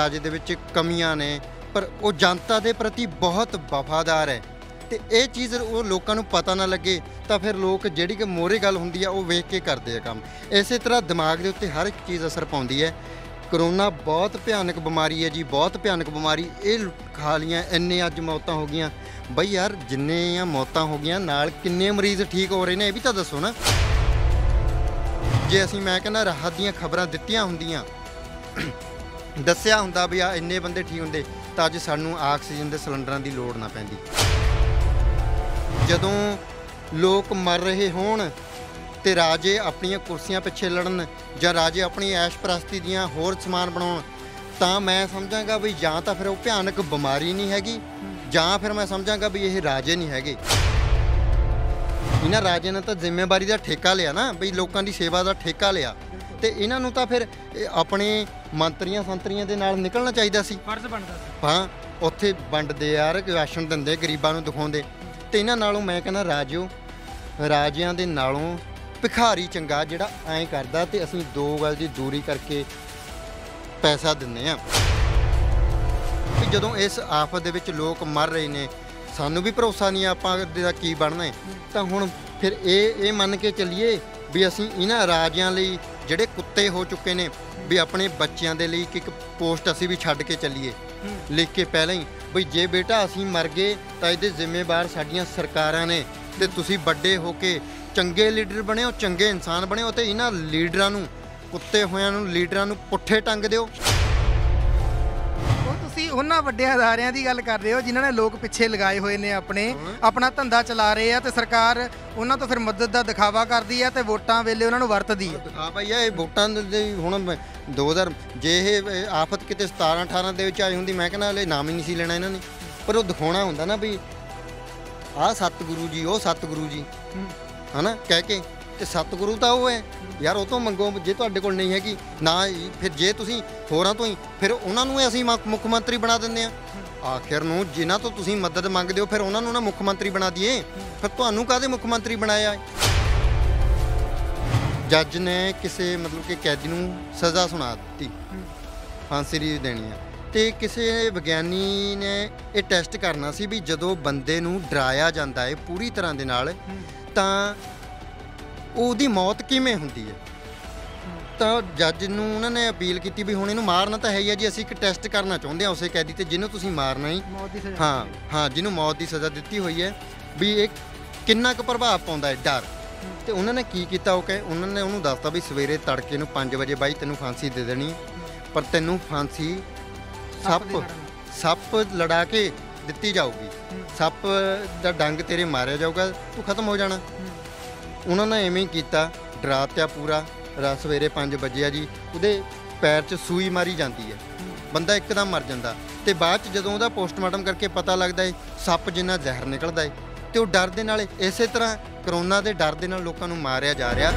ਰਾਜ ਦੇ ਵਿੱਚ ਕਮੀਆਂ ਨੇ ਪਰ ਉਹ ਜਨਤਾ ਦੇ ਪ੍ਰਤੀ ਬਹੁਤ ਵਫਾਦਾਰ ਹੈ ਤੇ ਇਹ ਚੀਜ਼ ਉਹ ਲੋਕਾਂ ਨੂੰ ਪਤਾ ਨਾ ਲੱਗੇ ਤਾਂ ਫਿਰ ਲੋਕ ਜਿਹੜੀ ਕਿ ਮੋਰੇ ਗੱਲ ਹੁੰਦੀ ਆ ਉਹ ਵੇਖ ਕੇ ਕਰਦੇ ਆ ਕੰਮ ਇਸੇ ਤਰ੍ਹਾਂ ਦਿਮਾਗ ਦੇ ਉੱਤੇ ਹਰ ਇੱਕ ਚੀਜ਼ ਅਸਰ ਪਾਉਂਦੀ ਹੈ ਕਰੋਨਾ ਬਹੁਤ ਭਿਆਨਕ ਬਿਮਾਰੀ ਹੈ ਜੀ ਬਹੁਤ ਭਿਆਨਕ ਬਿਮਾਰੀ ਇਹ ਖਾ ਲੀਆਂ ਇੰਨੇ ਅੱਜ ਮੌਤਾਂ ਹੋ ਗਈਆਂ ਬਈ ਯਾਰ ਜਿੰਨੇ ਆ ਮੌਤਾਂ ਹੋ ਗਈਆਂ ਨਾਲ ਕਿੰਨੇ ਮਰੀਜ਼ ਠੀਕ ਹੋ ਰਹੇ ਨੇ ਇਹ ਵੀ ਤਾਂ ਦੱਸੋ ਨਾ ਜੇ ਅਸੀਂ ਮੈਂ ਕਹਿੰਦਾ ਰਾਹਤ ਦੀਆਂ ਖਬਰਾਂ ਦਿੱਤੀਆਂ ਹੁੰਦੀਆਂ ਦੱਸਿਆ ਹੁੰਦਾ ਵੀ ਆ ਇੰਨੇ ਬੰਦੇ ਠੀਕ ਹੁੰਦੇ ਤਾਂ ਅੱਜ ਸਾਨੂੰ ਆਕਸੀਜਨ ਦੇ ਸਿਲੰਡਰਾਂ ਦੀ ਲੋੜ ਨਾ ਪੈਂਦੀ ਜਦੋਂ ਲੋਕ ਮਰ ਰਹੇ ਹੋਣ ਤੇ ਰਾਜੇ ਆਪਣੀਆਂ ਕੁਰਸੀਆਂ ਪਿੱਛੇ ਲੜਨ ਜਾਂ ਰਾਜੇ ਆਪਣੀ ਐਸ਼ ਪ੍ਰਸਤੀ ਦੀਆਂ ਹੋਰ ਸਮਾਨ ਬਣਾਉਣ ਤਾਂ ਮੈਂ ਸਮਝਾਂਗਾ ਵੀ ਜਾਂ ਤਾਂ ਫਿਰ ਉਹ ਭਿਆਨਕ ਬਿਮਾਰੀ ਨਹੀਂ ਹੈਗੀ ਜਾਂ ਫਿਰ ਮੈਂ ਸਮਝਾਂਗਾ ਵੀ ਇਹ ਰਾਜੇ ਨਹੀਂ ਹੈਗੇ ਇਹਨਾਂ ਰਾਜੇ ਨੇ ਤਾਂ ਜ਼ਿੰਮੇਵਾਰੀ ਦਾ ਠੇਕਾ ਲਿਆ ਨਾ ਬਈ ਲੋਕਾਂ ਦੀ ਸੇਵਾ ਦਾ ਠੇਕਾ ਲਿਆ ਤੇ ਇਹਨਾਂ ਨੂੰ ਤਾਂ ਫਿਰ ਆਪਣੇ ਮੰਤਰੀਆਂ ਸੰਤਰੀਆਂ ਦੇ ਨਾਲ ਨਿਕਲਣਾ ਚਾਹੀਦਾ ਸੀ ਫਰਜ਼ ਬਣਦਾ ਸੀ ਹਾਂ ਉੱਥੇ ਵੰਡਦੇ ਯਾਰ ਰਾਸ਼ਨ ਦਿੰਦੇ ਗਰੀਬਾਂ ਨੂੰ ਦਿਖਾਉਂਦੇ ਤੇ ਇਹਨਾਂ ਨਾਲੋਂ ਮੈਂ ਕਹਿੰਦਾ ਰਾਜਿਓ ਰਾਜਿਆਂ ਦੇ ਨਾਲੋਂ ਭਿਖਾਰੀ ਚੰਗਾ ਜਿਹੜਾ ਐਂ ਕਰਦਾ ਤੇ ਅਸੀਂ ਦੋ ਗੱਲ ਦੀ ਦੂਰੀ ਕਰਕੇ ਪੈਸਾ ਦਿੰਨੇ ਆ ਕਿ ਜਦੋਂ ਇਸ ਆਫਤ ਦੇ ਵਿੱਚ ਲੋਕ ਮਰ ਰਹੇ ਨੇ ਸਾਨੂੰ ਵੀ ਭਰੋਸਾ ਨਹੀਂ ਆਪਾਂ ਦਾ ਕੀ ਬਣਨਾ ਹੈ ਤਾਂ ਹੁਣ ਫਿਰ ਇਹ ਇਹ ਮੰਨ ਕੇ ਚੱਲੀਏ ਵੀ ਅਸੀਂ ਇਹਨਾਂ ਰਾਜਿਆਂ ਲਈ ਜਿਹੜੇ ਕੁੱਤੇ ਹੋ ਚੁੱਕੇ ਨੇ ਵੀ ਆਪਣੇ ਬੱਚਿਆਂ ਦੇ ਲਈ ਇੱਕ ਪੋਸਟ ਅਸੀਂ ਵੀ ਛੱਡ ਕੇ ਚੱਲੀਏ ਲਿਖ ਕੇ ਪਹਿਲਾਂ ਹੀ ਵੀ ਜੇ ਬੇਟਾ ਅਸੀਂ ਮਰ ਗਏ ਤਾਂ ਇਹਦੇ ਜ਼ਿੰਮੇਵਾਰ ਸਾਡੀਆਂ ਸਰਕਾਰਾਂ ਨੇ ਤੇ ਤੁਸੀਂ ਵੱਡੇ ਹੋ ਕੇ ਚੰਗੇ ਲੀਡਰ ਬਣਿਓ ਚੰਗੇ ਇਨਸਾਨ ਬਣਿਓ ਤੇ ਇਹਨਾਂ ਲੀਡਰਾਂ ਨੂੰ ਕੁੱਤੇ ਹੋਿਆਂ ਨੂੰ ਲੀਡਰਾਂ ਨੂੰ ਪੁੱਠੇ ਟੰਗ ਦਿਓ ਤੁਸੀਂ ਉਹਨਾਂ ਵੱਡੇ ਹਜ਼ਾਰਿਆਂ ਦੀ ਗੱਲ ਕਰਦੇ ਹੋ ਜਿਨ੍ਹਾਂ ਨੇ ਲੋਕ ਪਿੱਛੇ ਲਗਾਏ ਹੋਏ ਨੇ ਆਪਣੇ ਆਪਣਾ ਧੰਦਾ ਚਲਾ ਰਹੇ ਆ ਤੇ ਸਰਕਾਰ ਉਹਨਾਂ ਤੋਂ ਫਿਰ ਮਦਦ ਦਾ ਦਿਖਾਵਾ ਕਰਦੀ ਆ ਤੇ ਵੋਟਾਂ ਵੇਲੇ ਉਹਨਾਂ ਨੂੰ ਵਰਤਦੀ ਆ ਦਿਖਾਵਾ ਹੀ ਆ ਇਹ ਵੋਟਾਂ ਦੇ ਹੁਣ 2000 ਜੇ ਇਹ ਆਫਤ ਕਿਤੇ 17 18 ਦੇ ਵਿੱਚ ਆਈ ਹੁੰਦੀ ਮੈਂ ਕਹਿੰਦਾ ਹਲੇ ਨਾਮ ਹੀ ਨਹੀਂ ਸੀ ਲੈਣਾ ਇਹਨਾਂ ਨੇ ਪਰ ਉਹ ਦਿਖਾਉਣਾ ਹੁੰਦਾ ਨਾ ਵੀ ਆਹ ਸਤਿਗੁਰੂ ਜੀ ਉਹ ਸਤਿਗੁਰੂ ਜੀ ਹਨਾ ਕਹਿ ਕੇ ਤੇ ਸਤਿਗੁਰੂ ਤਾਂ ਉਹ ਹੈ ਯਾਰ ਉਹ ਤੋਂ ਮੰਗੋ ਜੇ ਤੁਹਾਡੇ ਕੋਲ ਨਹੀਂ ਹੈਗੀ ਨਾ ਫਿਰ ਜੇ ਤੁਸੀਂ ਹੋਰਾਂ ਤੋਂ ਹੀ ਫਿਰ ਉਹਨਾਂ ਨੂੰ ਅਸੀਂ ਮੱਖ- ਮੁੱਖ ਮੰਤਰੀ ਬਣਾ ਦਿੰਦੇ ਆ ਆਖਿਰ ਨੂੰ ਜਿਨ੍ਹਾਂ ਤੋਂ ਤੁਸੀਂ ਮਦਦ ਮੰਗਦੇ ਹੋ ਫਿਰ ਉਹਨਾਂ ਨੂੰ ਨਾ ਮੁੱਖ ਮੰਤਰੀ ਬਣਾ ਦਈਏ ਫਿਰ ਤੁਹਾਨੂੰ ਕਾਹਦੇ ਮੁੱਖ ਮੰਤਰੀ ਬਣਾਇਆ ਜੱਜ ਨੇ ਕਿਸੇ ਮਤਲਬ ਕਿ ਕੈਦੀ ਨੂੰ ਸਜ਼ਾ ਸੁਣਾ ਦਿੱਤੀ ਫਾਂਸੀ ਦੀ ਦੇਣੀ ਆ ਤੇ ਕਿਸੇ ਵਿਗਿਆਨੀ ਨੇ ਇਹ ਟੈਸਟ ਕਰਨਾ ਸੀ ਵੀ ਜਦੋਂ ਬੰਦੇ ਨੂੰ ਡਰਾਇਆ ਜਾਂਦਾ ਹੈ ਪੂਰੀ ਤਰ੍ਹਾਂ ਦੇ ਨਾਲ ਤਾਂ ਉਹਦੀ ਮੌਤ ਕਿਵੇਂ ਹੁੰਦੀ ਹੈ ਤਾਂ ਜੱਜ ਨੂੰ ਉਹਨਾਂ ਨੇ ਅਪੀਲ ਕੀਤੀ ਵੀ ਹੁਣ ਇਹਨੂੰ ਮਾਰਨਾ ਤਾਂ ਹੈ ਹੀ ਆ ਜੀ ਅਸੀਂ ਇੱਕ ਟੈਸਟ ਕਰਨਾ ਚਾਹੁੰਦੇ ਹਾਂ ਉਸੇ ਕੈਦੀ ਤੇ ਜਿਹਨੂੰ ਤੁਸੀਂ ਮਾਰਨਾ ਹੀ ਹਾਂ ਹਾਂ ਜਿਹਨੂੰ ਮੌਤ ਦੀ ਸਜ਼ਾ ਦਿੱਤੀ ਹੋਈ ਹੈ ਵੀ ਇਹ ਕਿੰਨਾ ਕੁ ਪ੍ਰਭਾਵ ਪਾਉਂਦਾ ਹੈ ਡਰ ਤੇ ਉਹਨਾਂ ਨੇ ਕੀ ਕੀਤਾ ਉਹ ਕਹੇ ਉਹਨਾਂ ਨੇ ਉਹਨੂੰ ਦੱਸਤਾ ਵੀ ਸਵੇਰੇ ਤੜਕੇ ਨੂੰ 5 ਵਜੇ ਬਾਈ ਤੈਨੂੰ ਫਾਂਸੀ ਦੇ ਦੇਣੀ ਪਰ ਤੈਨੂੰ ਫਾਂਸੀ ਸੱਪ ਸੱਪ ਲੜਾ ਕੇ ਦਿੱਤੀ ਜਾਊਗੀ ਸੱਪ ਦਾ ਡੰਗ ਤੇਰੇ ਮਾਰਿਆ ਜਾਊਗਾ ਤੂੰ ਖਤਮ ਹੋ ਜਾਣਾ ਉਹਨਾਂ ਨੇ ਐਵੇਂ ਹੀ ਕੀਤਾ ਡਰਾਤਿਆ ਪੂਰਾ ਰਾਤ ਸਵੇਰੇ 5 ਵਜੇ ਆ ਜੀ ਉਹਦੇ ਪੈਰ 'ਚ ਸੂਈ ਮਾਰੀ ਜਾਂਦੀ ਹੈ ਬੰਦਾ ਇੱਕਦਮ ਮਰ ਜਾਂਦਾ ਤੇ ਬਾਅਦ 'ਚ ਜਦੋਂ ਉਹਦਾ ਪੋਸਟਮਾਰਟਮ ਕਰਕੇ ਪਤਾ ਲੱਗਦਾ ਹੈ ਸੱਪ ਜਿੰਨਾ ਜ਼ਹਿਰ ਨਿਕਲਦਾ ਹੈ ਤੇ ਉਹ ਡਰ ਦੇ ਨਾਲ ਇਸੇ ਤਰ੍ਹਾਂ ਕਰੋਨਾ ਦੇ ਡਰ ਦੇ ਨਾਲ ਲੋਕਾਂ ਨੂੰ ਮਾਰਿਆ ਜਾ ਰਿਹਾ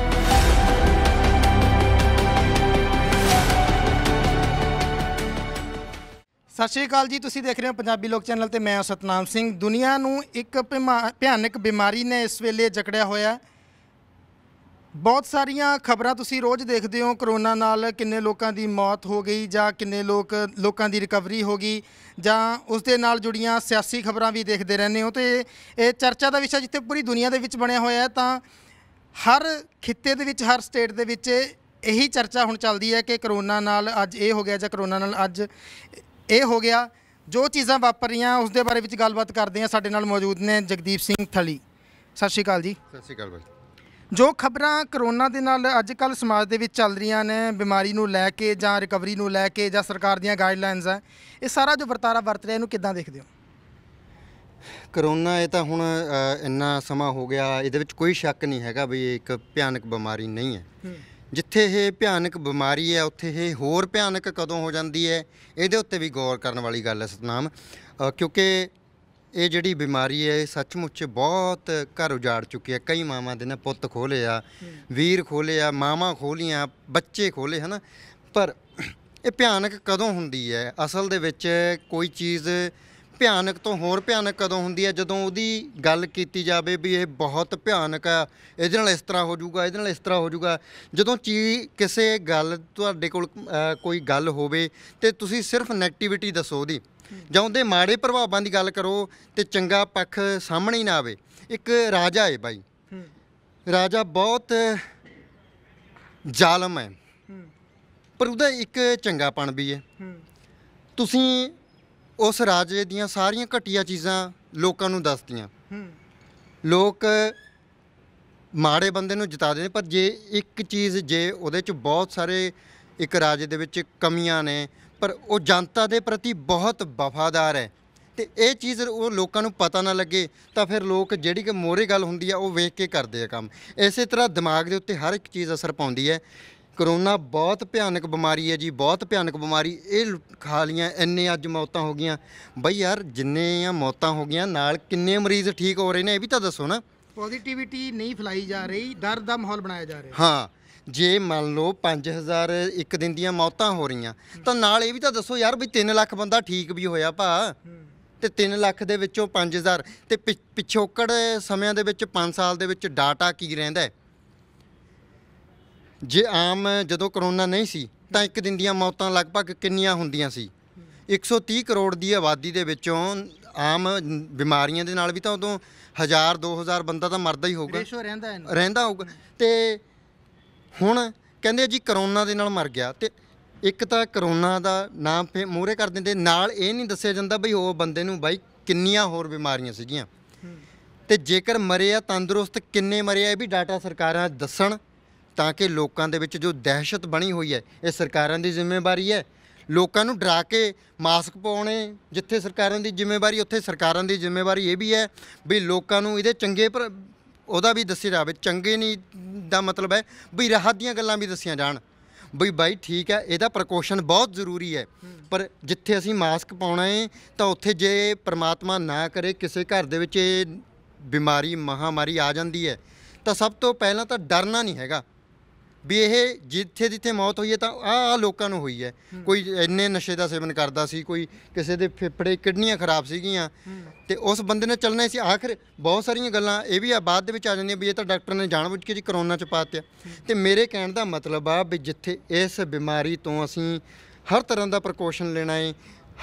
ਸਤਿ ਸ਼੍ਰੀ ਅਕਾਲ ਜੀ ਤੁਸੀਂ ਦੇਖ ਰਹੇ ਹੋ ਪੰਜਾਬੀ ਲੋਕ ਚੈਨਲ ਤੇ ਮੈਂ ਸਤਨਾਮ ਸਿੰਘ ਦੁਨੀਆ ਨੂੰ ਇੱਕ ਭਿਆਨਕ ਬਿਮਾਰੀ ਨੇ ਇਸ ਵੇਲੇ ਜਕੜਿਆ ਹੋਇਆ ਹੈ ਬਹੁਤ ਸਾਰੀਆਂ ਖਬਰਾਂ ਤੁਸੀਂ ਰੋਜ਼ ਦੇਖਦੇ ਹੋ ਕਰੋਨਾ ਨਾਲ ਕਿੰਨੇ ਲੋਕਾਂ ਦੀ ਮੌਤ ਹੋ ਗਈ ਜਾਂ ਕਿੰਨੇ ਲੋਕ ਲੋਕਾਂ ਦੀ ਰਿਕਵਰੀ ਹੋ ਗਈ ਜਾਂ ਉਸ ਦੇ ਨਾਲ ਜੁੜੀਆਂ ਸਿਆਸੀ ਖਬਰਾਂ ਵੀ ਦੇਖਦੇ ਰਹਿੰਦੇ ਹੋ ਤੇ ਇਹ ਚਰਚਾ ਦਾ ਵਿਸ਼ਾ ਜਿੱਥੇ ਪੂਰੀ ਦੁਨੀਆ ਦੇ ਵਿੱਚ ਬਣਿਆ ਹੋਇਆ ਹੈ ਤਾਂ ਹਰ ਖਿੱਤੇ ਦੇ ਵਿੱਚ ਹਰ ਸਟੇਟ ਦੇ ਵਿੱਚ ਇਹੀ ਚਰਚਾ ਹੁਣ ਚੱਲਦੀ ਹੈ ਕਿ ਕਰੋਨਾ ਨਾਲ ਅੱਜ ਇਹ ਹੋ ਗਿਆ ਜਾਂ ਕਰੋਨਾ ਨਾਲ ਅੱਜ ਇਹ ਹੋ ਗਿਆ ਜੋ ਚੀਜ਼ਾਂ ਵਾਪਰ ਰਹੀਆਂ ਉਸ ਦੇ ਬਾਰੇ ਵਿੱਚ ਗੱਲਬਾਤ ਕਰਦੇ ਆ ਸਾਡੇ ਨਾਲ ਮੌਜੂਦ ਨੇ ਜਗਦੀਪ ਸਿੰਘ ਥਲੀ ਸਤਿ ਸ਼੍ਰੀ ਅਕਾਲ ਜੀ ਸਤਿ ਸ਼੍ਰੀ ਅਕਾਲ ਬਾਈ ਜੋ ਖਬਰਾਂ ਕਰੋਨਾ ਦੇ ਨਾਲ ਅੱਜ ਕੱਲ ਸਮਾਜ ਦੇ ਵਿੱਚ ਚੱਲ ਰਹੀਆਂ ਨੇ ਬਿਮਾਰੀ ਨੂੰ ਲੈ ਕੇ ਜਾਂ ਰਿਕਵਰੀ ਨੂੰ ਲੈ ਕੇ ਜਾਂ ਸਰਕਾਰ ਦੀਆਂ ਗਾਈਡਲਾਈਨਸ ਆ ਇਹ ਸਾਰਾ ਜੋ ਵਰਤਾਰਾ ਵਰਤ ਰਿਹਾ ਇਹਨੂੰ ਕਿੱਦਾਂ ਦੇਖਦੇ ਹੋ ਕਰੋਨਾ ਇਹ ਤਾਂ ਹੁਣ ਇੰਨਾ ਸਮਾਂ ਹੋ ਗਿਆ ਇਹਦੇ ਵਿੱਚ ਕੋਈ ਸ਼ੱਕ ਨਹੀਂ ਹੈਗਾ ਵੀ ਇਹ ਇੱਕ ਭਿਆਨਕ ਬਿਮਾਰੀ ਨਹੀਂ ਹੈ ਜਿੱਥੇ ਇਹ ਭਿਆਨਕ ਬਿਮਾਰੀ ਹੈ ਉੱਥੇ ਇਹ ਹੋਰ ਭਿਆਨਕ ਕਦੋਂ ਹੋ ਜਾਂਦੀ ਹੈ ਇਹਦੇ ਉੱਤੇ ਵੀ ਗੌਰ ਕਰਨ ਵਾਲੀ ਗੱਲ ਹੈ ਸਤਨਾਮ ਕਿਉਂਕਿ ਇਹ ਜਿਹੜੀ ਬਿਮਾਰੀ ਹੈ ਇਹ ਸੱਚਮੁੱਚ ਬਹੁਤ ਘਰ ਉਜਾੜ ਚੁੱਕੀ ਹੈ ਕਈ ਮਾਵਾਂ ਦੇ ਨਾ ਪੁੱਤ ਖੋਲੇ ਆ ਵੀਰ ਖੋਲੇ ਆ ਮਾਵਾਂ ਖੋਲੀਆਂ ਬੱਚੇ ਖੋਲੇ ਹਨ ਪਰ ਇਹ ਭਿਆਨਕ ਕਦੋਂ ਹੁੰਦੀ ਹੈ ਅਸਲ ਦੇ ਵਿੱਚ ਕੋਈ ਚੀਜ਼ ਭਿਆਨਕ ਤੋਂ ਹੋਰ ਭਿਆਨਕ ਕਦੋਂ ਹੁੰਦੀ ਹੈ ਜਦੋਂ ਉਹਦੀ ਗੱਲ ਕੀਤੀ ਜਾਵੇ ਵੀ ਇਹ ਬਹੁਤ ਭਿਆਨਕ ਆ ਇਹਦੇ ਨਾਲ ਇਸ ਤਰ੍ਹਾਂ ਹੋ ਜਾਊਗਾ ਇਹਦੇ ਨਾਲ ਇਸ ਤਰ੍ਹਾਂ ਹੋ ਜਾਊਗਾ ਜਦੋਂ ਚੀ ਕਿਸੇ ਗੱਲ ਤੁਹਾਡੇ ਕੋਲ ਕੋਈ ਗੱਲ ਹੋਵੇ ਤੇ ਤੁਸੀਂ ਸਿਰਫ 네ਗੇਟਿਵਿਟੀ ਦੱਸੋ ਉਹਦੀ ਜਾਂ ਉਹਦੇ ਮਾੜੇ ਪ੍ਰਭਾਵਾਂ ਦੀ ਗੱਲ ਕਰੋ ਤੇ ਚੰਗਾ ਪੱਖ ਸਾਹਮਣੇ ਹੀ ਨਾ ਆਵੇ ਇੱਕ ਰਾਜਾ ਹੈ ਬਾਈ ਰਾਜਾ ਬਹੁਤ ਜ਼ਾਲਮ ਹੈ ਪਰ ਉਹਦਾ ਇੱਕ ਚੰਗਾਪਣ ਵੀ ਹੈ ਤੁਸੀਂ ਉਸ ਰਾਜੇ ਦੀਆਂ ਸਾਰੀਆਂ ਘਟੀਆਂ ਚੀਜ਼ਾਂ ਲੋਕਾਂ ਨੂੰ ਦੱਸਦੀਆਂ ਲੋਕ ਮਾੜੇ ਬੰਦੇ ਨੂੰ ਜਿਤਾ ਦਿੰਦੇ ਪਰ ਜੇ ਇੱਕ ਚੀਜ਼ ਜੇ ਉਹਦੇ ਚ ਬਹੁਤ ਸਾਰੇ ਇੱਕ ਰਾਜੇ ਦੇ ਵਿੱਚ ਕਮੀਆਂ ਨੇ ਪਰ ਉਹ ਜਨਤਾ ਦੇ ਪ੍ਰਤੀ ਬਹੁਤ ਵਫਾਦਾਰ ਹੈ ਤੇ ਇਹ ਚੀਜ਼ ਉਹ ਲੋਕਾਂ ਨੂੰ ਪਤਾ ਨਾ ਲੱਗੇ ਤਾਂ ਫਿਰ ਲੋਕ ਜਿਹੜੀ ਕਿ ਮੋਰੇ ਗੱਲ ਹੁੰਦੀ ਆ ਉਹ ਵੇਖ ਕੇ ਕਰਦੇ ਆ ਕੰਮ ਇਸੇ ਤਰ੍ਹਾਂ ਦਿਮਾਗ ਦੇ ਉੱਤੇ ਹਰ ਇੱਕ ਚੀਜ਼ ਅਸਰ ਪਾਉਂਦੀ ਹੈ ਕਰੋਨਾ ਬਹੁਤ ਭਿਆਨਕ ਬਿਮਾਰੀ ਹੈ ਜੀ ਬਹੁਤ ਭਿਆਨਕ ਬਿਮਾਰੀ ਇਹ ਖਾ ਲੀਆਂ ਇੰਨੇ ਅੱਜ ਮੌਤਾਂ ਹੋ ਗਈਆਂ ਬਈ ਯਾਰ ਜਿੰਨੇ ਆ ਮੌਤਾਂ ਹੋ ਗਈਆਂ ਨਾਲ ਕਿੰਨੇ ਮਰੀਜ਼ ਠੀਕ ਹੋ ਰਹੇ ਨੇ ਇਹ ਵੀ ਤਾਂ ਦੱਸੋ ਨਾ ਪੋਜ਼ਿਟਿਵਿਟੀ ਨਹੀਂ ਫਲਾਈ ਜਾ ਰਹੀ ਡਰ ਦਾ ਮਾਹੌਲ ਬਣਾਇਆ ਜਾ ਰਿਹਾ ਹਾਂ ਜੇ ਮੰਨ ਲਓ 5000 ਇੱਕ ਦਿਨ ਦੀਆਂ ਮੌਤਾਂ ਹੋ ਰਹੀਆਂ ਤਾਂ ਨਾਲ ਇਹ ਵੀ ਤਾਂ ਦੱਸੋ ਯਾਰ ਵੀ 3 ਲੱਖ ਬੰਦਾ ਠੀਕ ਵੀ ਹੋਇਆ ਭਾ ਤੇ 3 ਲੱਖ ਦੇ ਵਿੱਚੋਂ 5000 ਤੇ ਪਿਛੋਕੜ ਸਮਿਆਂ ਦੇ ਵਿੱਚ 5 ਸਾਲ ਦੇ ਵਿੱਚ ਡਾਟਾ ਕੀ ਰਹਿੰਦਾ ਜੇ ਆਮ ਜਦੋਂ ਕਰੋਨਾ ਨਹੀਂ ਸੀ ਤਾਂ ਇੱਕ ਦਿਨ ਦੀਆਂ ਮੌਤਾਂ ਲਗਭਗ ਕਿੰਨੀਆਂ ਹੁੰਦੀਆਂ ਸੀ 130 ਕਰੋੜ ਦੀ ਆਬਾਦੀ ਦੇ ਵਿੱਚੋਂ ਆਮ ਬਿਮਾਰੀਆਂ ਦੇ ਨਾਲ ਵੀ ਤਾਂ ਉਦੋਂ 1000 2000 ਬੰਦਾ ਤਾਂ ਮਰਦਾ ਹੀ ਹੋਊਗਾ ਰਹਿੰਦਾ ਰਹਿੰਦਾ ਹੋਊਗਾ ਤੇ ਹੁਣ ਕਹਿੰਦੇ ਜੀ ਕਰੋਨਾ ਦੇ ਨਾਲ ਮਰ ਗਿਆ ਤੇ ਇੱਕ ਤਾਂ ਕਰੋਨਾ ਦਾ ਨਾਮ ਫੇ ਮੂਰੇ ਕਰ ਦਿੰਦੇ ਨਾਲ ਇਹ ਨਹੀਂ ਦੱਸਿਆ ਜਾਂਦਾ ਬਈ ਉਹ ਬੰਦੇ ਨੂੰ ਬਾਈ ਕਿੰਨੀਆਂ ਹੋਰ ਬਿਮਾਰੀਆਂ ਸੀਗੀਆਂ ਤੇ ਜੇਕਰ ਮਰੇ ਆ ਤੰਦਰੁਸਤ ਕਿੰਨੇ ਮਰੇ ਆ ਇਹ ਵੀ ਡਾਟਾ ਸਰਕਾਰਾਂ ਦੱਸਣ ਤਾਂ ਕਿ ਲੋਕਾਂ ਦੇ ਵਿੱਚ ਜੋ ਦਹਿਸ਼ਤ ਬਣੀ ਹੋਈ ਹੈ ਇਹ ਸਰਕਾਰਾਂ ਦੀ ਜ਼ਿੰਮੇਵਾਰੀ ਹੈ ਲੋਕਾਂ ਨੂੰ ਡਰਾ ਕੇ ਮਾਸਕ ਪਾਉਣੇ ਜਿੱਥੇ ਸਰਕਾਰਾਂ ਦੀ ਜ਼ਿੰਮੇਵਾਰੀ ਉੱਥੇ ਸਰਕਾਰਾਂ ਦੀ ਜ਼ਿੰਮੇਵਾਰੀ ਇਹ ਵੀ ਹੈ ਵੀ ਲੋਕਾਂ ਨੂੰ ਇਹਦੇ ਚੰਗੇ ਉਹਦਾ ਵੀ ਦੱਸਿਆ ਜਾਵੇ ਚੰਗੇ ਨਹੀਂ ਦਾ ਮਤਲਬ ਹੈ ਵੀ ਰਾਹਤ ਦੀਆਂ ਗੱਲਾਂ ਵੀ ਦੱਸੀਆਂ ਜਾਣ ਬਈ ਬਾਈ ਠੀਕ ਹੈ ਇਹਦਾ ਪ੍ਰਕੋਸ਼ਨ ਬਹੁਤ ਜ਼ਰੂਰੀ ਹੈ ਪਰ ਜਿੱਥੇ ਅਸੀਂ ਮਾਸਕ ਪਾਉਣਾ ਹੈ ਤਾਂ ਉੱਥੇ ਜੇ ਪ੍ਰਮਾਤਮਾ ਨਾ ਕਰੇ ਕਿਸੇ ਘਰ ਦੇ ਵਿੱਚ ਇਹ ਬਿਮਾਰੀ ਮਹਾਮਾਰੀ ਆ ਜਾਂਦੀ ਹੈ ਤਾਂ ਸਭ ਤੋਂ ਪਹਿਲਾਂ ਤਾਂ ਡਰਨਾ ਨਹੀਂ ਹੈਗਾ ਵੀ ਇਹ ਜਿੱਥੇ ਜਿੱਥੇ ਮੌਤ ਹੋਈ ਹੈ ਤਾਂ ਆ ਆ ਲੋਕਾਂ ਨੂੰ ਹੋਈ ਹੈ ਕੋਈ ਇੰਨੇ ਨਸ਼ੇ ਦਾ ਸੇਵਨ ਕਰਦਾ ਸੀ ਕੋਈ ਕਿਸੇ ਦੇ ਫੇਫੜੇ ਕਿਡਨੀਆਂ ਖਰਾਬ ਸੀਗੀਆਂ ਤੇ ਉਸ ਬੰਦੇ ਨੇ ਚੱਲਣਾ ਸੀ ਆਖਰ ਬਹੁਤ ਸਾਰੀਆਂ ਗੱਲਾਂ ਇਹ ਵੀ ਆ ਬਾਅਦ ਦੇ ਵਿੱਚ ਆ ਜਾਂਦੀਆਂ ਵੀ ਇਹ ਤਾਂ ਡਾਕਟਰ ਨੇ ਜਾਣਬੁੱਝ ਕੇ ਜੀ ਕਰੋਨਾ ਚ ਪਾਤਿਆ ਤੇ ਮੇਰੇ ਕਹਿਣ ਦਾ ਮਤਲਬ ਆ ਵੀ ਜਿੱਥੇ ਇਸ ਬਿਮਾਰੀ ਤੋਂ ਅਸੀਂ ਹਰ ਤਰ੍ਹਾਂ ਦਾ ਪ੍ਰਕੋਸ਼ਨ ਲੈਣਾ ਹੈ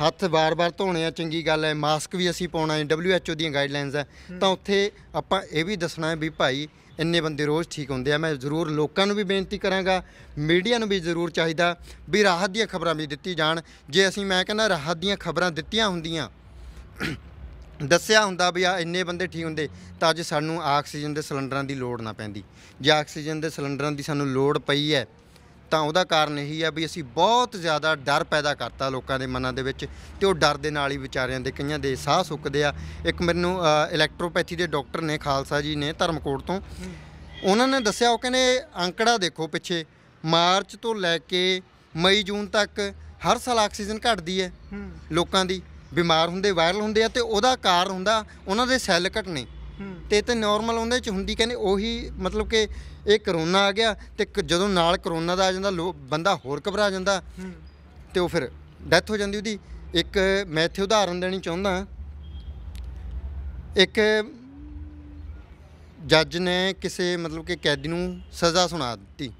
ਹੱਥ ਵਾਰ-ਵਾਰ ਧੋਣੇ ਆ ਚੰਗੀ ਗੱਲ ਹੈ ਮਾਸਕ ਵੀ ਅਸੀਂ ਪਾਉਣਾ ਹੈ WHO ਦੀਆਂ ਗਾਈਡਲਾਈਨਸ ਆ ਤਾਂ ਉੱਥੇ ਆਪਾਂ ਇਹ ਵੀ ਦੱਸਣਾ ਹੈ ਵੀ ਭਾਈ ਇੰਨੇ ਬੰਦੇ ਰੋਜ਼ ਠੀਕ ਹੁੰਦੇ ਆ ਮੈਂ ਜ਼ਰੂਰ ਲੋਕਾਂ ਨੂੰ ਵੀ ਬੇਨਤੀ ਕਰਾਂਗਾ ਮੀਡੀਆ ਨੂੰ ਵੀ ਜ਼ਰੂਰ ਚਾਹੀਦਾ ਵੀ ਰਾਹਤ ਦੀਆਂ ਖਬਰਾਂ ਵੀ ਦਿੱਤੀ ਜਾਣ ਜੇ ਅਸੀਂ ਮੈਂ ਕਹਿੰਦਾ ਰਾਹਤ ਦੀਆਂ ਖਬਰਾਂ ਦਿੱਤੀਆਂ ਹੁੰਦੀਆਂ ਦੱਸਿਆ ਹੁੰਦਾ ਵੀ ਆ ਇੰਨੇ ਬੰਦੇ ਠੀਕ ਹੁੰਦੇ ਤਾਂ ਅੱਜ ਸਾਨੂੰ ਆਕਸੀਜਨ ਦੇ ਸਿਲੰਡਰਾਂ ਦੀ ਲੋੜ ਨਾ ਪੈਂਦੀ ਜੇ ਆਕਸੀਜਨ ਦੇ ਸਿਲੰਡਰਾਂ ਦੀ ਸਾਨੂੰ ਲੋੜ ਪਈ ਹੈ ਤਾਂ ਉਹਦਾ ਕਾਰਨ ਇਹੀ ਆ ਵੀ ਅਸੀਂ ਬਹੁਤ ਜ਼ਿਆਦਾ ਡਰ ਪੈਦਾ ਕਰਤਾ ਲੋਕਾਂ ਦੇ ਮਨਾਂ ਦੇ ਵਿੱਚ ਤੇ ਉਹ ਡਰ ਦੇ ਨਾਲ ਹੀ ਵਿਚਾਰਿਆਂ ਦੇ ਕਈਆਂ ਦੇ ਸਾਹ ਸੁੱਕਦੇ ਆ ਇੱਕ ਮੈਨੂੰ ਇਲੈਕਟ੍ਰੋਪੈਥੀ ਦੇ ਡਾਕਟਰ ਨੇ ਖਾਲਸਾ ਜੀ ਨੇ ਧਰਮਕੋਟ ਤੋਂ ਉਹਨਾਂ ਨੇ ਦੱਸਿਆ ਉਹ ਕਹਿੰਦੇ ਅੰਕੜਾ ਦੇਖੋ ਪਿੱਛੇ ਮਾਰਚ ਤੋਂ ਲੈ ਕੇ ਮਈ ਜੂਨ ਤੱਕ ਹਰ ਸਾਲ ਆਕਸੀਜਨ ਘਟਦੀ ਹੈ ਲੋਕਾਂ ਦੀ ਬਿਮਾਰ ਹੁੰਦੇ ਵਾਇਰਲ ਹੁੰਦੇ ਆ ਤੇ ਉਹਦਾ ਕਾਰਨ ਹੁੰਦਾ ਉਹਨਾਂ ਦੇ ਸੈੱਲ ਘਟਨੇ ਤੇ ਤੇ ਨਾਰਮਲ ਉਹਦੇ ਚ ਹੁੰਦੀ ਕਹਿੰਦੇ ਉਹੀ ਮਤਲਬ ਕਿ ਇਹ ਕਰੋਨਾ ਆ ਗਿਆ ਤੇ ਜਦੋਂ ਨਾਲ ਕਰੋਨਾ ਦਾ ਆ ਜਾਂਦਾ ਲੋ- ਬੰਦਾ ਹੋਰ ਘਬਰਾ ਜਾਂਦਾ ਤੇ ਉਹ ਫਿਰ ਡੈਥ ਹੋ ਜਾਂਦੀ ਉਹਦੀ ਇੱਕ ਮੈਂ ਇੱਥੇ ਉਦਾਹਰਨ ਦੇਣੀ ਚਾਹੁੰਦਾ ਇੱਕ ਜੱਜ ਨੇ ਕਿਸੇ ਮਤਲਬ ਕਿ ਕੈਦੀ ਨੂੰ ਸਜ਼ਾ ਸੁਣਾ ਦਿੱਤੀ